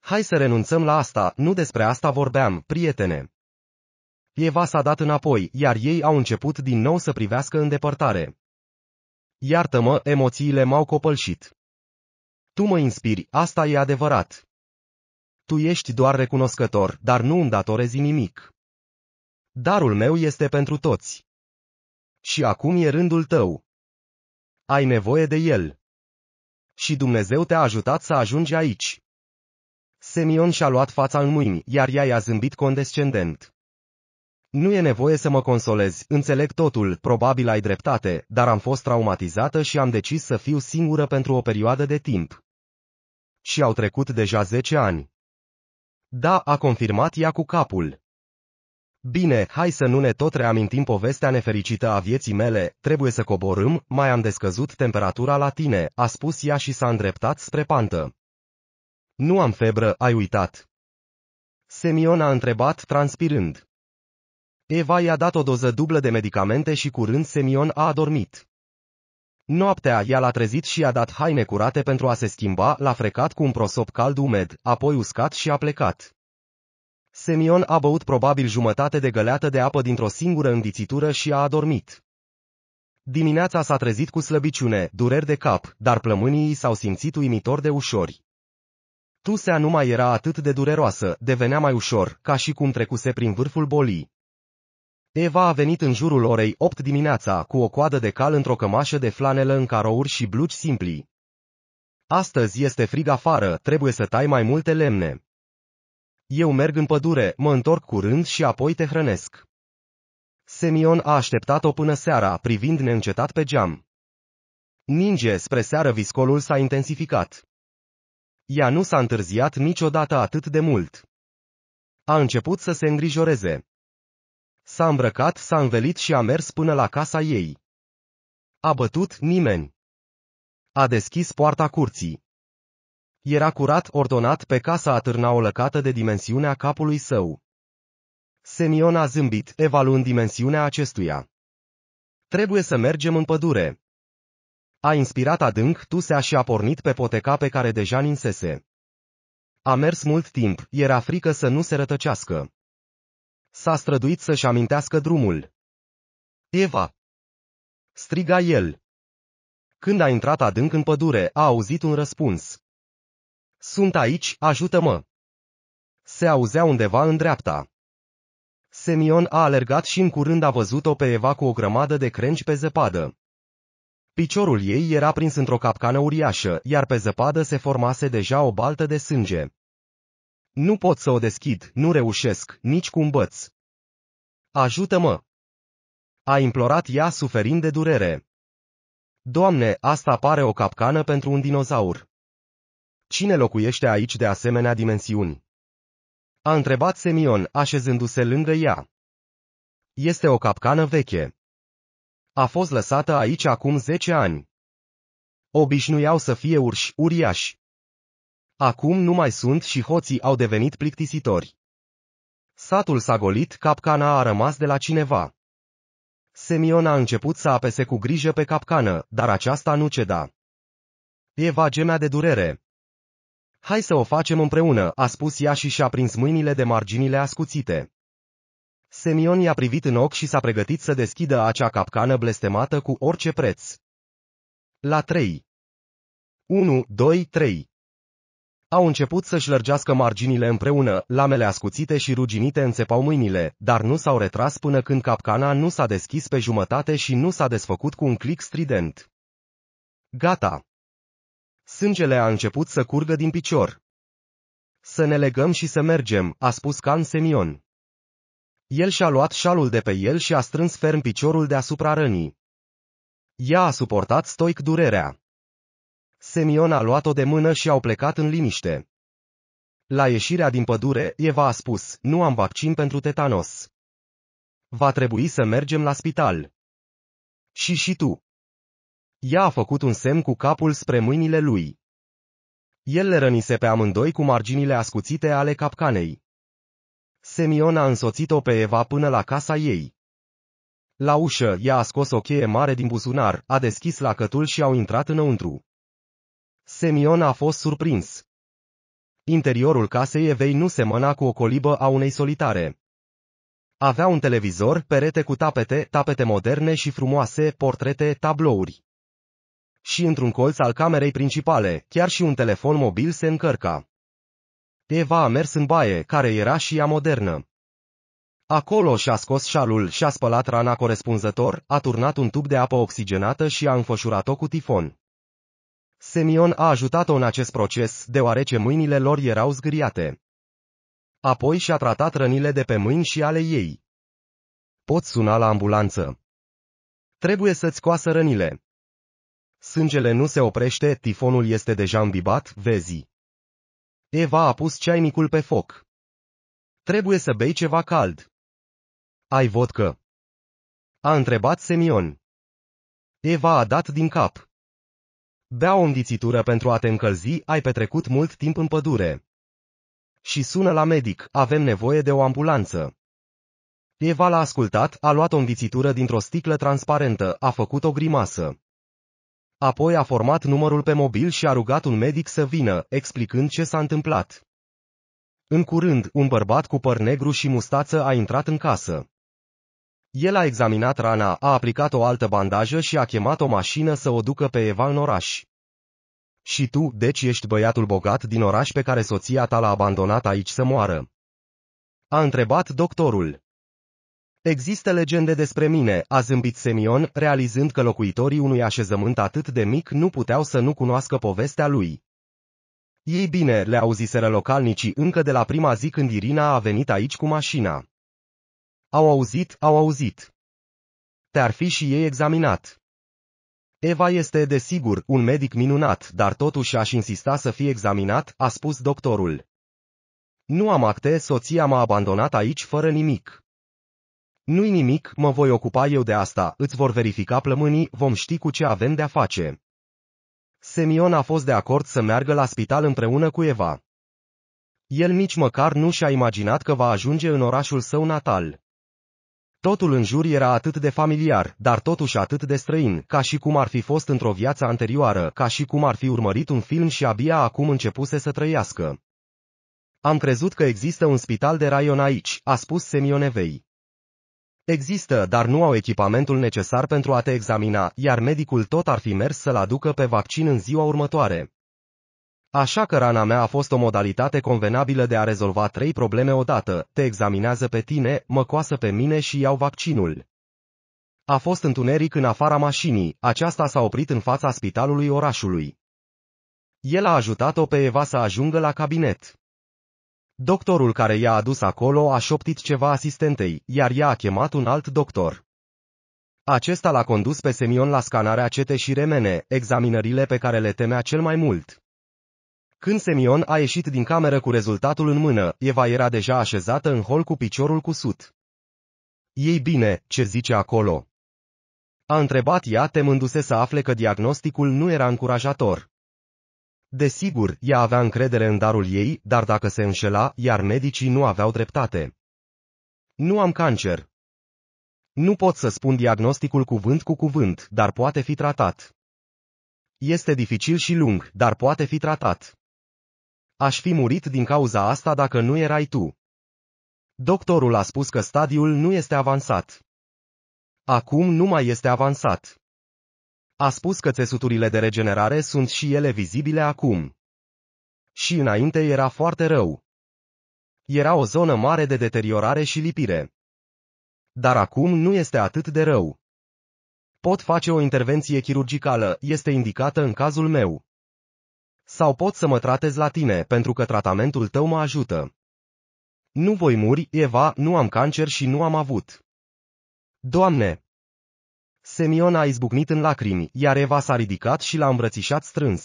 Hai să renunțăm la asta, nu despre asta vorbeam, prietene. Eva s-a dat înapoi, iar ei au început din nou să privească în depărtare. Iartă-mă, emoțiile m-au copălșit. Tu mă inspiri, asta e adevărat. Tu ești doar recunoscător, dar nu îmi datorezi nimic. Darul meu este pentru toți. Și acum e rândul tău. Ai nevoie de el. Și Dumnezeu te-a ajutat să ajungi aici. Semion și-a luat fața în mâini, iar ea i-a zâmbit condescendent. Nu e nevoie să mă consolezi, înțeleg totul, probabil ai dreptate, dar am fost traumatizată și am decis să fiu singură pentru o perioadă de timp. Și au trecut deja 10 ani. Da, a confirmat ea cu capul. Bine, hai să nu ne tot reamintim povestea nefericită a vieții mele, trebuie să coborâm, mai am descăzut temperatura la tine, a spus ea și s-a îndreptat spre pantă. Nu am febră, ai uitat. Semion a întrebat transpirând. Eva i-a dat o doză dublă de medicamente și curând Semion a adormit. Noaptea ea l-a trezit și i-a dat haine curate pentru a se schimba, l-a frecat cu un prosop cald umed, apoi uscat și a plecat. Semion a băut probabil jumătate de găleată de apă dintr-o singură îndițitură și a adormit. Dimineața s-a trezit cu slăbiciune, dureri de cap, dar plămânii s-au simțit uimitor de ușori. Tusea nu mai era atât de dureroasă, devenea mai ușor, ca și cum trecuse prin vârful bolii. Eva a venit în jurul orei 8 dimineața cu o coadă de cal într-o cămașă de flanelă în carouri și blugi simpli. Astăzi este frig afară, trebuie să tai mai multe lemne. Eu merg în pădure, mă întorc curând și apoi te hrănesc. Semion a așteptat-o până seara, privind neîncetat pe geam. Ninge spre seară viscolul s-a intensificat. Ea nu s-a întârziat niciodată atât de mult. A început să se îngrijoreze. S-a îmbrăcat, s-a învelit și a mers până la casa ei. A bătut nimeni. A deschis poarta curții. Era curat ordonat pe casa atârna o lăcată de dimensiunea capului său. Semion a zâmbit, evaluând dimensiunea acestuia. Trebuie să mergem în pădure. A inspirat adânc tusea și a pornit pe poteca pe care deja ninsese. A mers mult timp, era frică să nu se rătăcească. S-a străduit să-și amintească drumul. Eva! Striga el. Când a intrat adânc în pădure, a auzit un răspuns. Sunt aici, ajută-mă! Se auzea undeva în dreapta. Semion a alergat și în curând a văzut-o pe Eva cu o grămadă de crengi pe zăpadă. Piciorul ei era prins într-o capcană uriașă, iar pe zăpadă se formase deja o baltă de sânge. Nu pot să o deschid, nu reușesc, nici cu un băț. Ajută-mă! A implorat ea suferind de durere. Doamne, asta pare o capcană pentru un dinozaur. Cine locuiește aici de asemenea dimensiuni? A întrebat Semion, așezându-se lângă ea. Este o capcană veche. A fost lăsată aici acum zece ani. Obișnuiau să fie urși uriași. Acum nu mai sunt și hoții au devenit plictisitori. Satul s-a golit, capcana a rămas de la cineva. Semion a început să apese cu grijă pe capcană, dar aceasta nu ceda. Eva gemea de durere. Hai să o facem împreună, a spus ea și și-a prins mâinile de marginile ascuțite. Semion i-a privit în ochi și s-a pregătit să deschidă acea capcană blestemată cu orice preț. La 3. 1, 2, 3. Au început să-și lărgească marginile împreună, lamele ascuțite și ruginite înțepau mâinile, dar nu s-au retras până când capcana nu s-a deschis pe jumătate și nu s-a desfăcut cu un clic strident. Gata! Sângele a început să curgă din picior. Să ne legăm și să mergem, a spus Can Semion. El și-a luat șalul de pe el și a strâns ferm piciorul deasupra rănii. Ea a suportat stoic durerea. Semion a luat-o de mână și au plecat în liniște. La ieșirea din pădure, Eva a spus, nu am vaccin pentru tetanos. Va trebui să mergem la spital. Și și tu. Ea a făcut un semn cu capul spre mâinile lui. El le rănise pe amândoi cu marginile ascuțite ale capcanei. Semion a însoțit-o pe Eva până la casa ei. La ușă, ea a scos o cheie mare din buzunar, a deschis lacătul și au intrat înăuntru. Semion a fost surprins. Interiorul casei evei nu semăna cu o colibă a unei solitare. Avea un televizor, perete cu tapete, tapete moderne și frumoase, portrete, tablouri. Și într-un colț al camerei principale, chiar și un telefon mobil se încărca. Eva a mers în baie, care era și ea modernă. Acolo și-a scos șalul, și-a spălat rana corespunzător, a turnat un tub de apă oxigenată și a înfășurat-o cu tifon. Semion a ajutat-o în acest proces, deoarece mâinile lor erau zgâriate. Apoi și-a tratat rănile de pe mâini și ale ei. Poți suna la ambulanță. Trebuie să-ți coasă rănile. Sângele nu se oprește, tifonul este deja îmbibat, vezi. Eva a pus ceainicul pe foc. Trebuie să bei ceva cald. Ai vodcă? A întrebat Semion. Eva a dat din cap. Bea o înghițitură pentru a te încălzi, ai petrecut mult timp în pădure. Și sună la medic, avem nevoie de o ambulanță. Eva l-a ascultat, a luat o înghițitură dintr-o sticlă transparentă, a făcut o grimasă. Apoi a format numărul pe mobil și a rugat un medic să vină, explicând ce s-a întâmplat. În curând, un bărbat cu păr negru și mustață a intrat în casă. El a examinat rana, a aplicat o altă bandajă și a chemat o mașină să o ducă pe Eva în oraș. Și tu, deci ești băiatul bogat din oraș pe care soția ta l-a abandonat aici să moară. A întrebat doctorul. Există legende despre mine, a zâmbit Semion, realizând că locuitorii unui așezământ atât de mic nu puteau să nu cunoască povestea lui. Ei bine, le auziseră localnicii încă de la prima zi când Irina a venit aici cu mașina. Au auzit, au auzit. Te-ar fi și ei examinat. Eva este, desigur, un medic minunat, dar totuși aș insista să fie examinat, a spus doctorul. Nu am acte, soția m-a abandonat aici fără nimic. Nu-i nimic, mă voi ocupa eu de asta, îți vor verifica plămânii, vom ști cu ce avem de-a face. Semion a fost de acord să meargă la spital împreună cu Eva. El nici măcar nu și-a imaginat că va ajunge în orașul său natal. Totul în jur era atât de familiar, dar totuși atât de străin, ca și cum ar fi fost într-o viață anterioară, ca și cum ar fi urmărit un film și abia acum începuse să trăiască. Am crezut că există un spital de raion aici, a spus Semionevei. Există, dar nu au echipamentul necesar pentru a te examina, iar medicul tot ar fi mers să-l aducă pe vaccin în ziua următoare. Așa că rana mea a fost o modalitate convenabilă de a rezolva trei probleme odată, te examinează pe tine, mă coasă pe mine și iau vaccinul. A fost întuneric în afara mașinii, aceasta s-a oprit în fața spitalului orașului. El a ajutat-o pe Eva să ajungă la cabinet. Doctorul care i-a adus acolo a șoptit ceva asistentei, iar ea a chemat un alt doctor. Acesta l-a condus pe Semion la scanarea CT și remene, examinările pe care le temea cel mai mult. Când Semion a ieșit din cameră cu rezultatul în mână, Eva era deja așezată în hol cu piciorul cusut. Ei bine, ce zice acolo? A întrebat ea temându-se să afle că diagnosticul nu era încurajator. Desigur, ea avea încredere în darul ei, dar dacă se înșela, iar medicii nu aveau dreptate. Nu am cancer. Nu pot să spun diagnosticul cuvânt cu cuvânt, dar poate fi tratat. Este dificil și lung, dar poate fi tratat. Aș fi murit din cauza asta dacă nu erai tu. Doctorul a spus că stadiul nu este avansat. Acum nu mai este avansat. A spus că țesuturile de regenerare sunt și ele vizibile acum. Și înainte era foarte rău. Era o zonă mare de deteriorare și lipire. Dar acum nu este atât de rău. Pot face o intervenție chirurgicală, este indicată în cazul meu sau pot să mă tratez la tine, pentru că tratamentul tău mă ajută. Nu voi muri, Eva, nu am cancer și nu am avut. Doamne! Semion a izbucnit în lacrimi, iar Eva s-a ridicat și l-a îmbrățișat strâns.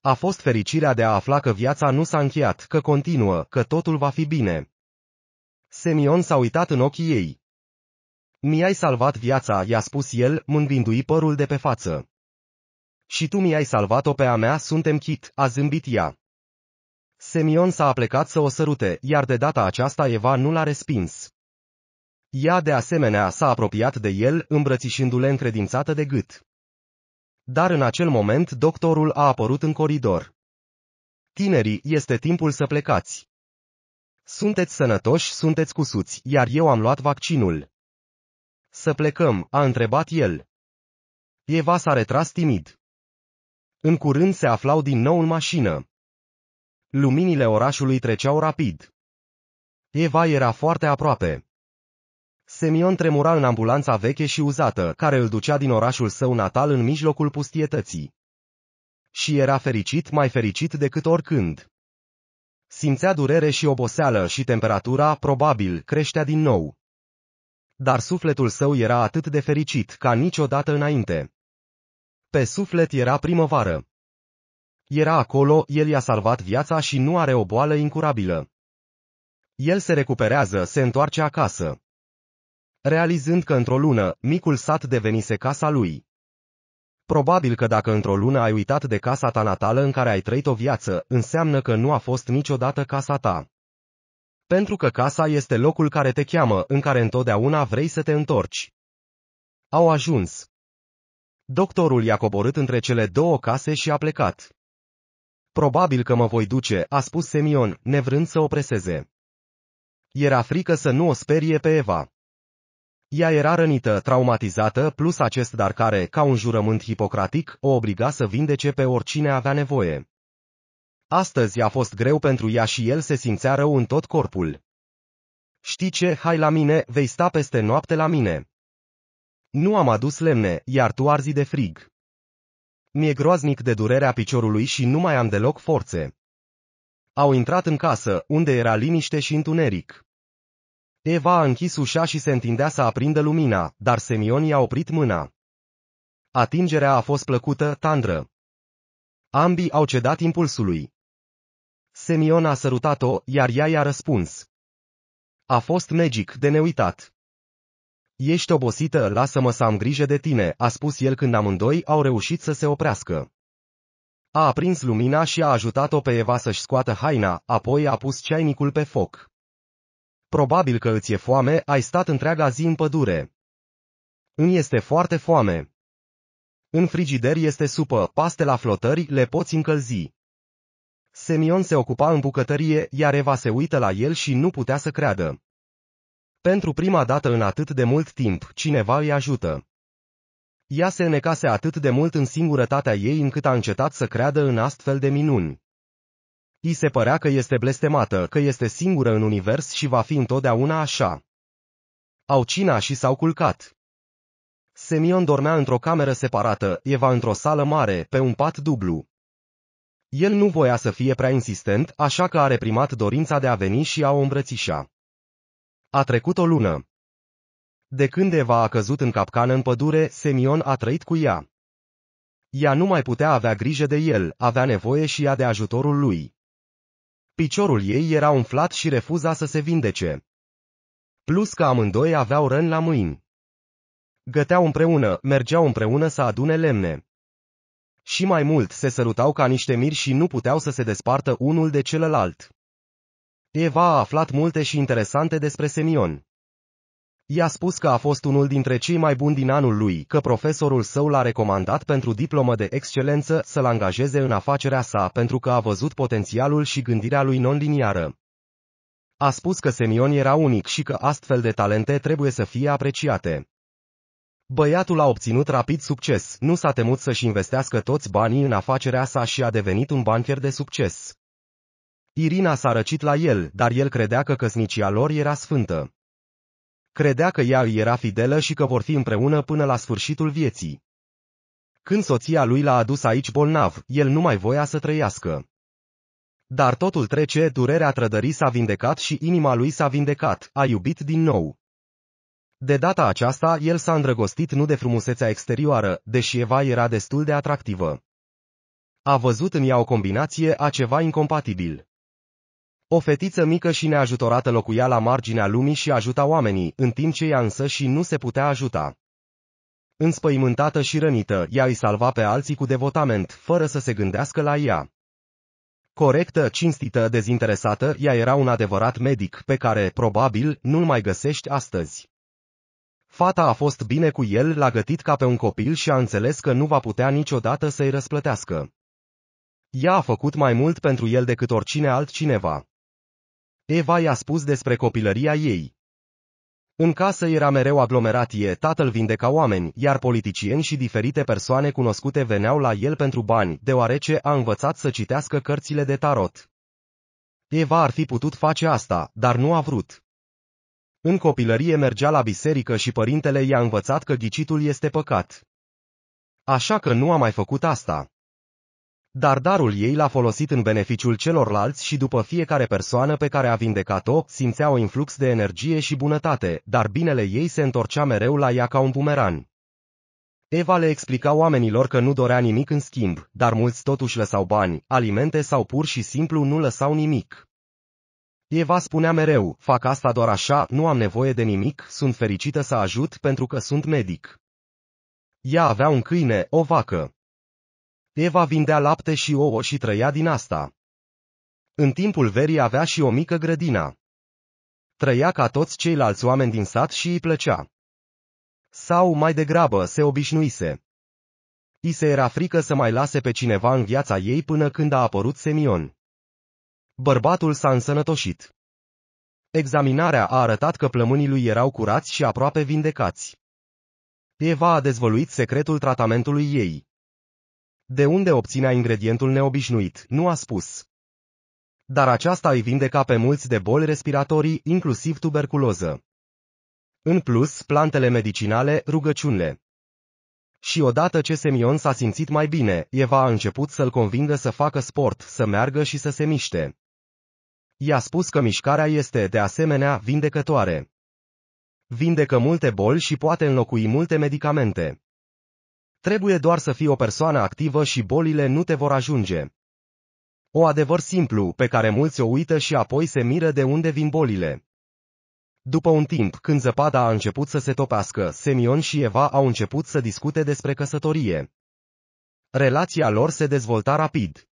A fost fericirea de a afla că viața nu s-a încheiat, că continuă, că totul va fi bine. Semion s-a uitat în ochii ei. Mi-ai salvat viața, i-a spus el, mângându-i părul de pe față. Și tu mi-ai salvat-o pe a mea, suntem chit, a zâmbit ea. Semion s-a aplecat să o sărute, iar de data aceasta Eva nu l-a respins. Ea de asemenea s-a apropiat de el, îmbrățișându-le încredințată de gât. Dar în acel moment doctorul a apărut în coridor. Tinerii, este timpul să plecați. Sunteți sănătoși, sunteți cusuți, iar eu am luat vaccinul. Să plecăm, a întrebat el. Eva s-a retras timid. În curând se aflau din nou în mașină. Luminile orașului treceau rapid. Eva era foarte aproape. Semion tremura în ambulanța veche și uzată, care îl ducea din orașul său natal în mijlocul pustietății. Și era fericit mai fericit decât oricând. Simțea durere și oboseală și temperatura, probabil, creștea din nou. Dar sufletul său era atât de fericit ca niciodată înainte. Pe suflet era primăvară. Era acolo, el i-a salvat viața și nu are o boală incurabilă. El se recuperează, se întoarce acasă. Realizând că într-o lună, micul sat devenise casa lui. Probabil că dacă într-o lună ai uitat de casa ta natală în care ai trăit o viață, înseamnă că nu a fost niciodată casa ta. Pentru că casa este locul care te cheamă, în care întotdeauna vrei să te întorci. Au ajuns. Doctorul i-a coborât între cele două case și a plecat. Probabil că mă voi duce, a spus Semion, nevrând să o preseze. Era frică să nu o sperie pe Eva. Ea era rănită, traumatizată, plus acest dar care, ca un jurământ hipocratic, o obliga să vindece pe oricine avea nevoie. Astăzi a fost greu pentru ea și el se simțea rău în tot corpul. Știi ce, hai la mine, vei sta peste noapte la mine. Nu am adus lemne, iar tu arzi de frig. Mi-e groaznic de durerea piciorului și nu mai am deloc forțe. Au intrat în casă, unde era liniște și întuneric. Eva a închis ușa și se întindea să aprindă lumina, dar Semion i-a oprit mâna. Atingerea a fost plăcută, tandră. Ambii au cedat impulsului. Semion a sărutat-o, iar ea i-a răspuns. A fost magic de neuitat. Ești obosită, lasă-mă să am grijă de tine, a spus el când amândoi au reușit să se oprească. A aprins lumina și a ajutat-o pe Eva să-și scoată haina, apoi a pus ceainicul pe foc. Probabil că îți e foame, ai stat întreaga zi în pădure. Îmi este foarte foame. În frigider este supă, paste la flotări, le poți încălzi. Semion se ocupa în bucătărie, iar Eva se uită la el și nu putea să creadă. Pentru prima dată în atât de mult timp, cineva îi ajută. Ea se înecase atât de mult în singurătatea ei încât a încetat să creadă în astfel de minuni. I se părea că este blestemată, că este singură în univers și va fi întotdeauna așa. Au cina și s-au culcat. Semion dormea într-o cameră separată, Eva într-o sală mare, pe un pat dublu. El nu voia să fie prea insistent, așa că a reprimat dorința de a veni și a o îmbrățișa. A trecut o lună. De când Eva a căzut în capcană în pădure, Semion a trăit cu ea. Ea nu mai putea avea grijă de el, avea nevoie și ea de ajutorul lui. Piciorul ei era umflat și refuza să se vindece. Plus că amândoi aveau răni la mâini. Găteau împreună, mergeau împreună să adune lemne. Și mai mult, se sărutau ca niște miri și nu puteau să se despartă unul de celălalt. Eva a aflat multe și interesante despre Semion. I-a spus că a fost unul dintre cei mai buni din anul lui, că profesorul său l-a recomandat pentru diplomă de excelență să-l angajeze în afacerea sa pentru că a văzut potențialul și gândirea lui non-liniară. A spus că Semion era unic și că astfel de talente trebuie să fie apreciate. Băiatul a obținut rapid succes, nu s-a temut să-și investească toți banii în afacerea sa și a devenit un bancher de succes. Irina s-a răcit la el, dar el credea că căsnicia lor era sfântă. Credea că ea îi era fidelă și că vor fi împreună până la sfârșitul vieții. Când soția lui l-a adus aici bolnav, el nu mai voia să trăiască. Dar totul trece, durerea trădării s-a vindecat și inima lui s-a vindecat, a iubit din nou. De data aceasta, el s-a îndrăgostit nu de frumusețea exterioară, deși Eva era destul de atractivă. A văzut în ea o combinație a ceva incompatibil. O fetiță mică și neajutorată locuia la marginea lumii și ajuta oamenii, în timp ce ea însă și nu se putea ajuta. Înspăimântată și rănită, ea îi salva pe alții cu devotament, fără să se gândească la ea. Corectă, cinstită, dezinteresată, ea era un adevărat medic, pe care, probabil, nu-l mai găsești astăzi. Fata a fost bine cu el, l-a gătit ca pe un copil și a înțeles că nu va putea niciodată să-i răsplătească. Ea a făcut mai mult pentru el decât oricine altcineva. Eva i-a spus despre copilăria ei. În casă era mereu aglomeratie, tatăl vindeca oameni, iar politicieni și diferite persoane cunoscute veneau la el pentru bani, deoarece a învățat să citească cărțile de tarot. Eva ar fi putut face asta, dar nu a vrut. În copilărie mergea la biserică și părintele i-a învățat că ghicitul este păcat. Așa că nu a mai făcut asta dar darul ei l-a folosit în beneficiul celorlalți și după fiecare persoană pe care a vindecat-o, simțea o influx de energie și bunătate, dar binele ei se întorcea mereu la ea ca un bumeran. Eva le explica oamenilor că nu dorea nimic în schimb, dar mulți totuși lăsau bani, alimente sau pur și simplu nu lăsau nimic. Eva spunea mereu, fac asta doar așa, nu am nevoie de nimic, sunt fericită să ajut pentru că sunt medic. Ea avea un câine, o vacă. Eva vindea lapte și ouă și trăia din asta. În timpul verii avea și o mică grădină. Trăia ca toți ceilalți oameni din sat și îi plăcea. Sau, mai degrabă, se obișnuise. I se era frică să mai lase pe cineva în viața ei până când a apărut Semion. Bărbatul s-a însănătoșit. Examinarea a arătat că plămânii lui erau curați și aproape vindecați. Eva a dezvăluit secretul tratamentului ei. De unde obținea ingredientul neobișnuit, nu a spus. Dar aceasta îi vindeca pe mulți de boli respiratorii, inclusiv tuberculoză. În plus, plantele medicinale, rugăciunile. Și odată ce Semion s-a simțit mai bine, Eva a început să-l convingă să facă sport, să meargă și să se miște. I-a spus că mișcarea este, de asemenea, vindecătoare. Vindecă multe boli și poate înlocui multe medicamente. Trebuie doar să fii o persoană activă și bolile nu te vor ajunge. O adevăr simplu, pe care mulți o uită și apoi se miră de unde vin bolile. După un timp, când zăpada a început să se topească, Semion și Eva au început să discute despre căsătorie. Relația lor se dezvolta rapid.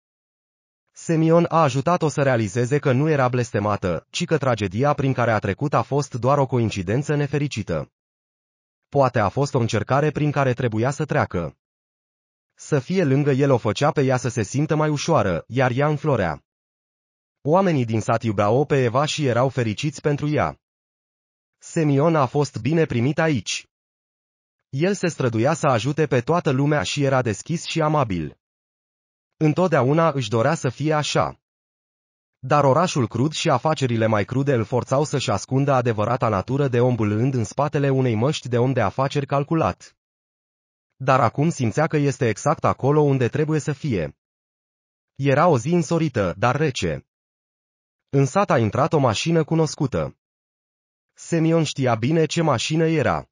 Semion a ajutat-o să realizeze că nu era blestemată, ci că tragedia prin care a trecut a fost doar o coincidență nefericită. Poate a fost o încercare prin care trebuia să treacă. Să fie lângă el o făcea pe ea să se simtă mai ușoară, iar ea înflorea. Oamenii din sat iubeau-o pe Eva și erau fericiți pentru ea. Semion a fost bine primit aici. El se străduia să ajute pe toată lumea și era deschis și amabil. Întotdeauna își dorea să fie așa. Dar orașul crud și afacerile mai crude îl forțau să-și ascundă adevărata natură de om bâlând în spatele unei măști de om de afaceri calculat. Dar acum simțea că este exact acolo unde trebuie să fie. Era o zi însorită, dar rece. În sat a intrat o mașină cunoscută. Semion știa bine ce mașină era.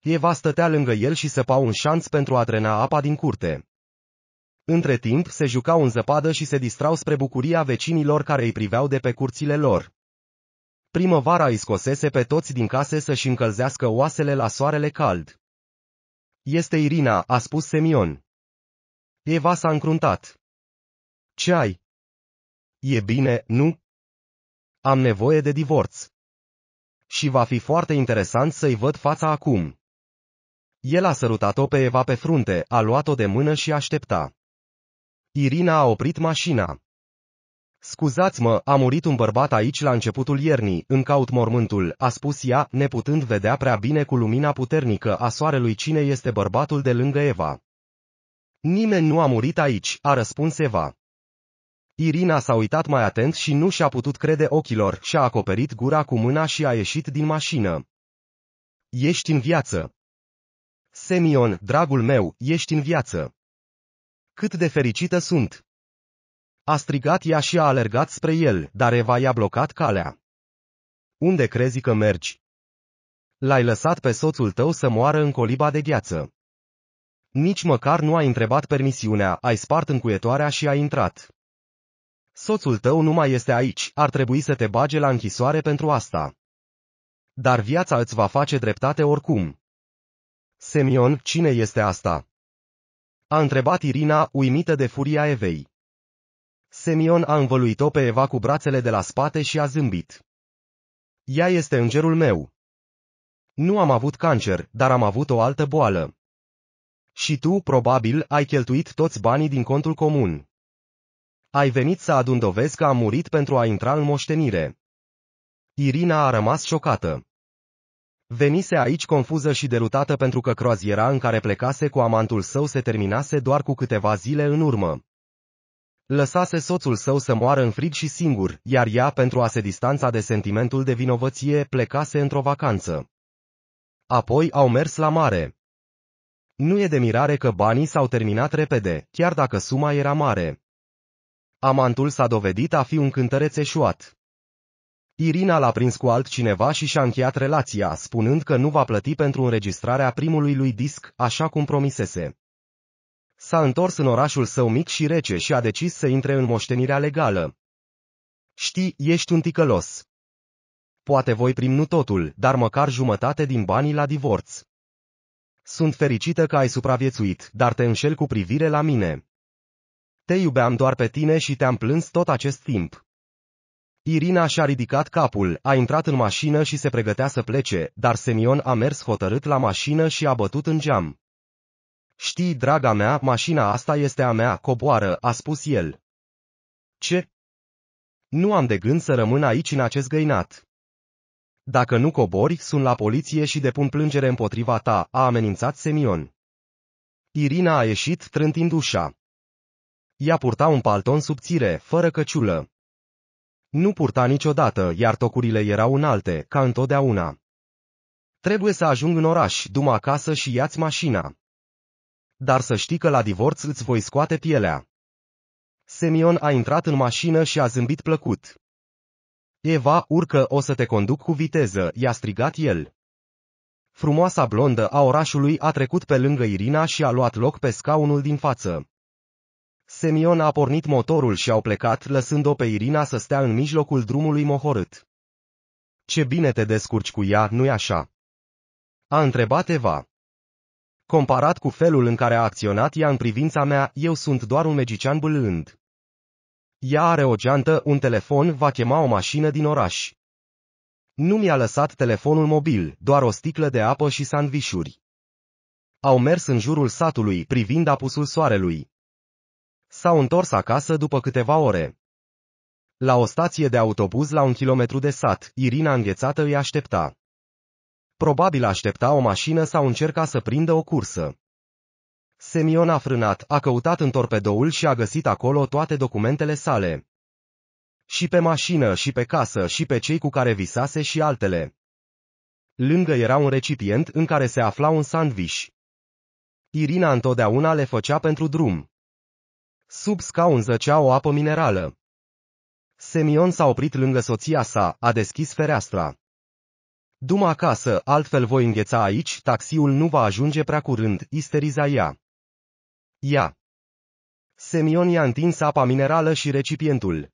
Eva stătea lângă el și săpa un șanț pentru a drena apa din curte. Între timp se jucau în zăpadă și se distrau spre bucuria vecinilor care îi priveau de pe curțile lor. Primăvara îi scosese pe toți din case să-și încălzească oasele la soarele cald. Este Irina, a spus Semion. Eva s-a încruntat. Ce ai? E bine, nu? Am nevoie de divorț. Și va fi foarte interesant să-i văd fața acum. El a sărutat-o pe Eva pe frunte, a luat-o de mână și aștepta. Irina a oprit mașina. Scuzați-mă, a murit un bărbat aici la începutul iernii, în caut mormântul, a spus ea, neputând vedea prea bine cu lumina puternică a soarelui cine este bărbatul de lângă Eva. Nimeni nu a murit aici, a răspuns Eva. Irina s-a uitat mai atent și nu și-a putut crede ochilor, și-a acoperit gura cu mâna și a ieșit din mașină. Ești în viață. Semion, dragul meu, ești în viață cât de fericită sunt! A strigat ea și a alergat spre el, dar Eva i-a blocat calea. Unde crezi că mergi? L-ai lăsat pe soțul tău să moară în coliba de gheață. Nici măcar nu ai întrebat permisiunea, ai spart încuietoarea și ai intrat. Soțul tău nu mai este aici, ar trebui să te bage la închisoare pentru asta. Dar viața îți va face dreptate oricum. Semion, cine este asta? A întrebat Irina, uimită de furia Evei. Semion a învăluit-o pe Eva cu brațele de la spate și a zâmbit. Ea este îngerul meu. Nu am avut cancer, dar am avut o altă boală. Și tu, probabil, ai cheltuit toți banii din contul comun. Ai venit să adun dovezi că am murit pentru a intra în moștenire. Irina a rămas șocată. Venise aici confuză și derutată pentru că croaziera în care plecase cu amantul său se terminase doar cu câteva zile în urmă. Lăsase soțul său să moară în frig și singur, iar ea, pentru a se distanța de sentimentul de vinovăție, plecase într-o vacanță. Apoi au mers la mare. Nu e de mirare că banii s-au terminat repede, chiar dacă suma era mare. Amantul s-a dovedit a fi un cântăreț eșuat. Irina l-a prins cu altcineva și și-a încheiat relația, spunând că nu va plăti pentru înregistrarea primului lui disc, așa cum promisese. S-a întors în orașul său mic și rece și a decis să intre în moștenirea legală. Știi, ești un ticălos. Poate voi prim nu totul, dar măcar jumătate din banii la divorț. Sunt fericită că ai supraviețuit, dar te înșel cu privire la mine. Te iubeam doar pe tine și te-am plâns tot acest timp. Irina și-a ridicat capul, a intrat în mașină și se pregătea să plece, dar Semion a mers hotărât la mașină și a bătut în geam. Știi, draga mea, mașina asta este a mea, coboară, a spus el. Ce? Nu am de gând să rămân aici în acest găinat. Dacă nu cobori, sunt la poliție și depun plângere împotriva ta, a amenințat Semion. Irina a ieșit trântind ușa. Ea purta un palton subțire, fără căciulă. Nu purta niciodată, iar tocurile erau înalte, ca întotdeauna. Trebuie să ajung în oraș, du acasă și ia-ți mașina. Dar să știi că la divorț îți voi scoate pielea. Semion a intrat în mașină și a zâmbit plăcut. Eva, urcă, o să te conduc cu viteză, i-a strigat el. Frumoasa blondă a orașului a trecut pe lângă Irina și a luat loc pe scaunul din față. Semion a pornit motorul și au plecat, lăsând-o pe Irina să stea în mijlocul drumului mohorât. Ce bine te descurci cu ea, nu-i așa? A întrebat Eva. Comparat cu felul în care a acționat ea în privința mea, eu sunt doar un magician bâlând. Ea are o geantă, un telefon, va chema o mașină din oraș. Nu mi-a lăsat telefonul mobil, doar o sticlă de apă și sandvișuri. Au mers în jurul satului, privind apusul soarelui. S-au întors acasă după câteva ore. La o stație de autobuz la un kilometru de sat, Irina înghețată îi aștepta. Probabil aștepta o mașină sau încerca să prindă o cursă. Semion a frânat, a căutat în torpedoul și a găsit acolo toate documentele sale. Și pe mașină, și pe casă, și pe cei cu care visase și altele. Lângă era un recipient în care se afla un sandviș. Irina întotdeauna le făcea pentru drum. Sub scaun zăcea o apă minerală. Semion s-a oprit lângă soția sa, a deschis fereastra. Duma acasă, altfel voi îngheța aici, taxiul nu va ajunge prea curând, isteriza ea. Ia. Semion i-a întins apa minerală și recipientul.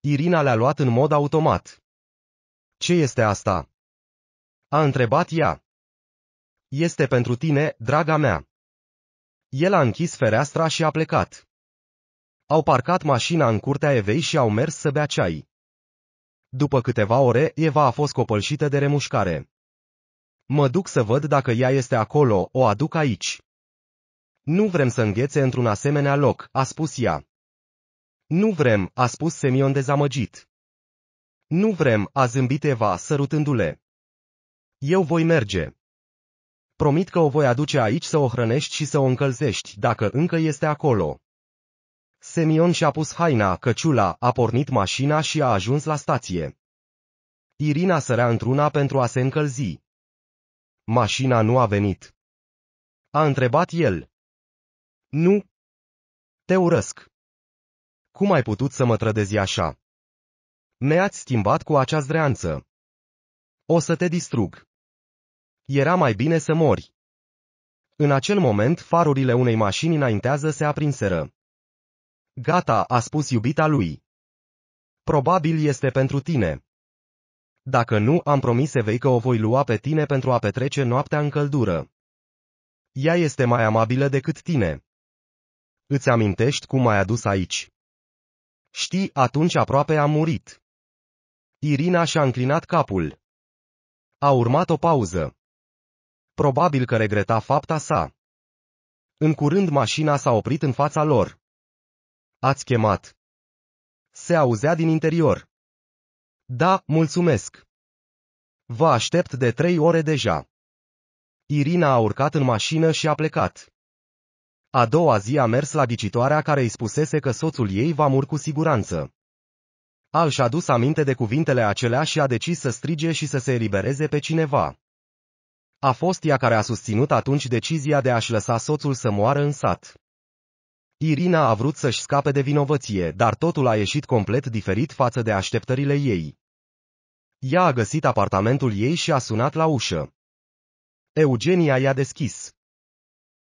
Irina le-a luat în mod automat. Ce este asta? A întrebat ea. Este pentru tine, draga mea. El a închis fereastra și a plecat. Au parcat mașina în curtea Evei și au mers să bea ceai. După câteva ore, Eva a fost copălșită de remușcare. Mă duc să văd dacă ea este acolo, o aduc aici. Nu vrem să înghețe într-un asemenea loc, a spus ea. Nu vrem, a spus Semion dezamăgit. Nu vrem, a zâmbit Eva, sărutându-le. Eu voi merge. Promit că o voi aduce aici să o hrănești și să o încălzești, dacă încă este acolo. Semion și-a pus haina, căciula, a pornit mașina și a ajuns la stație. Irina sărea într-una pentru a se încălzi. Mașina nu a venit. A întrebat el. Nu. Te urăsc. Cum ai putut să mă trădezi așa? Ne-ați schimbat cu acea zreanță. O să te distrug. Era mai bine să mori. În acel moment, farurile unei mașini înaintează se aprinseră. Gata, a spus iubita lui. Probabil este pentru tine. Dacă nu, am promis Evei că o voi lua pe tine pentru a petrece noaptea în căldură. Ea este mai amabilă decât tine. Îți amintești cum ai adus aici? Știi, atunci aproape a murit. Irina și-a înclinat capul. A urmat o pauză. Probabil că regreta fapta sa. În curând mașina s-a oprit în fața lor. Ați chemat. Se auzea din interior. Da, mulțumesc. Vă aștept de trei ore deja. Irina a urcat în mașină și a plecat. A doua zi a mers la ghicitoarea care îi spusese că soțul ei va mur cu siguranță. Al și-a dus aminte de cuvintele acelea și a decis să strige și să se elibereze pe cineva. A fost ea care a susținut atunci decizia de a-și lăsa soțul să moară în sat. Irina a vrut să-și scape de vinovăție, dar totul a ieșit complet diferit față de așteptările ei. Ea a găsit apartamentul ei și a sunat la ușă. Eugenia i-a deschis.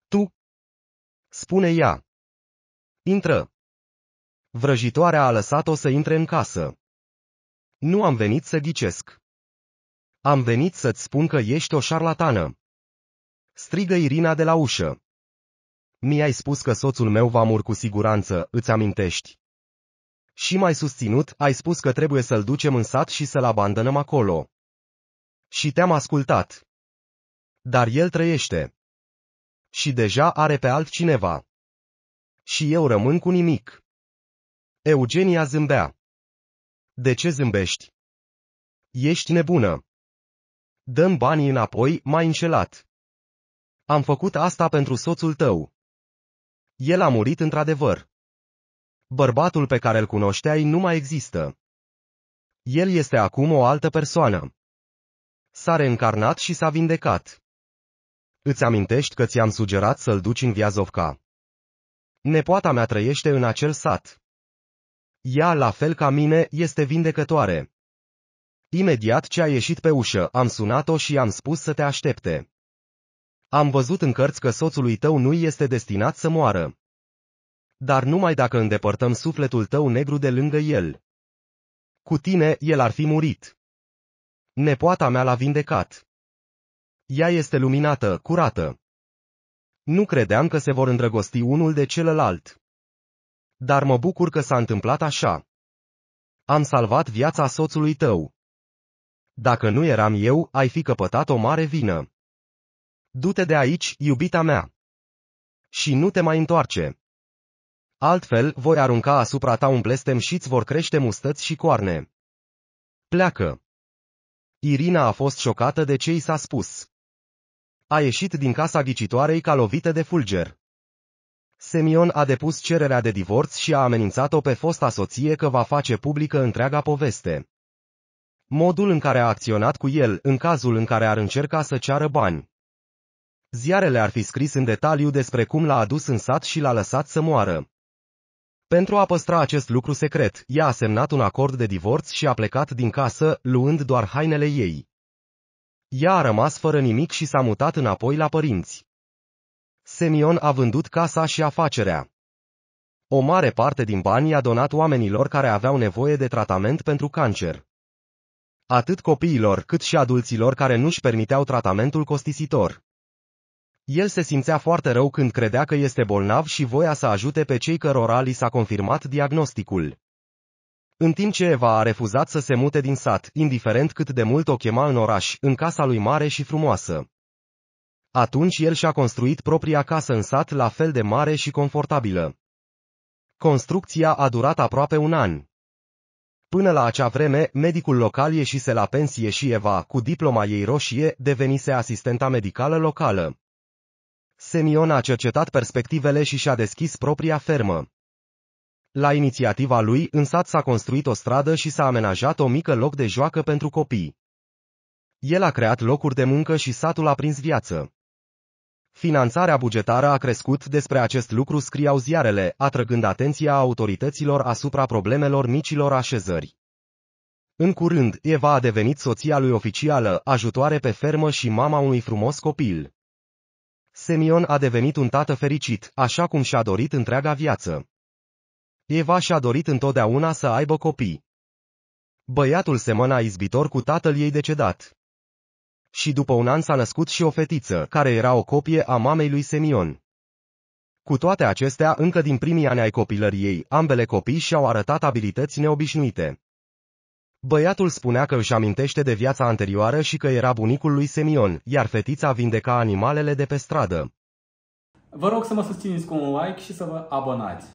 Tu? Spune ea. Intră. Vrăjitoarea a lăsat-o să intre în casă. Nu am venit să ghicesc. Am venit să-ți spun că ești o șarlatană. Strigă Irina de la ușă. Mi-ai spus că soțul meu va mur cu siguranță, îți amintești? Și mai susținut, ai spus că trebuie să-l ducem în sat și să-l abandonăm acolo. Și te-am ascultat. Dar el trăiește. Și deja are pe altcineva. Și eu rămân cu nimic. Eugenia zâmbea. De ce zâmbești? Ești nebună. Dăm banii înapoi, mai înșelat. Am făcut asta pentru soțul tău. El a murit într-adevăr. Bărbatul pe care îl cunoșteai nu mai există. El este acum o altă persoană. S-a reîncarnat și s-a vindecat. Îți amintești că ți-am sugerat să-l duci în Viazovca. Nepoata mea trăiește în acel sat. Ea, la fel ca mine, este vindecătoare. Imediat ce a ieșit pe ușă, am sunat-o și am spus să te aștepte. Am văzut în cărți că soțului tău nu este destinat să moară. Dar numai dacă îndepărtăm sufletul tău negru de lângă el. Cu tine, el ar fi murit. Nepoata mea l-a vindecat. Ea este luminată, curată. Nu credeam că se vor îndrăgosti unul de celălalt. Dar mă bucur că s-a întâmplat așa. Am salvat viața soțului tău. Dacă nu eram eu, ai fi căpătat o mare vină. Du-te de aici, iubita mea! Și nu te mai întoarce! Altfel, voi arunca asupra ta un blestem și îți vor crește mustăți și coarne. Pleacă! Irina a fost șocată de ce i s-a spus. A ieșit din casa ghicitoarei ca lovită de fulger. Semion a depus cererea de divorț și a amenințat-o pe fosta soție că va face publică întreaga poveste. Modul în care a acționat cu el, în cazul în care ar încerca să ceară bani ziarele ar fi scris în detaliu despre cum l-a adus în sat și l-a lăsat să moară. Pentru a păstra acest lucru secret, ea a semnat un acord de divorț și a plecat din casă, luând doar hainele ei. Ea a rămas fără nimic și s-a mutat înapoi la părinți. Semion a vândut casa și afacerea. O mare parte din bani i-a donat oamenilor care aveau nevoie de tratament pentru cancer. Atât copiilor cât și adulților care nu-și permiteau tratamentul costisitor. El se simțea foarte rău când credea că este bolnav și voia să ajute pe cei cărora li s-a confirmat diagnosticul. În timp ce Eva a refuzat să se mute din sat, indiferent cât de mult o chema în oraș, în casa lui mare și frumoasă. Atunci el și-a construit propria casă în sat la fel de mare și confortabilă. Construcția a durat aproape un an. Până la acea vreme, medicul local ieșise la pensie și Eva, cu diploma ei roșie, devenise asistenta medicală locală. Semion a cercetat perspectivele și și-a deschis propria fermă. La inițiativa lui, în sat s-a construit o stradă și s-a amenajat o mică loc de joacă pentru copii. El a creat locuri de muncă și satul a prins viață. Finanțarea bugetară a crescut despre acest lucru scriau ziarele, atrăgând atenția autorităților asupra problemelor micilor așezări. În curând, Eva a devenit soția lui oficială, ajutoare pe fermă și mama unui frumos copil. Semion a devenit un tată fericit, așa cum și-a dorit întreaga viață. Eva și-a dorit întotdeauna să aibă copii. Băiatul semăna izbitor cu tatăl ei decedat. Și după un an s-a născut și o fetiță, care era o copie a mamei lui Semion. Cu toate acestea, încă din primii ani ai copilăriei, ambele copii și-au arătat abilități neobișnuite. Băiatul spunea că își amintește de viața anterioară și că era bunicul lui Semion, iar fetița vindeca animalele de pe stradă. Vă rog să mă susțineți cu un like și să vă abonați.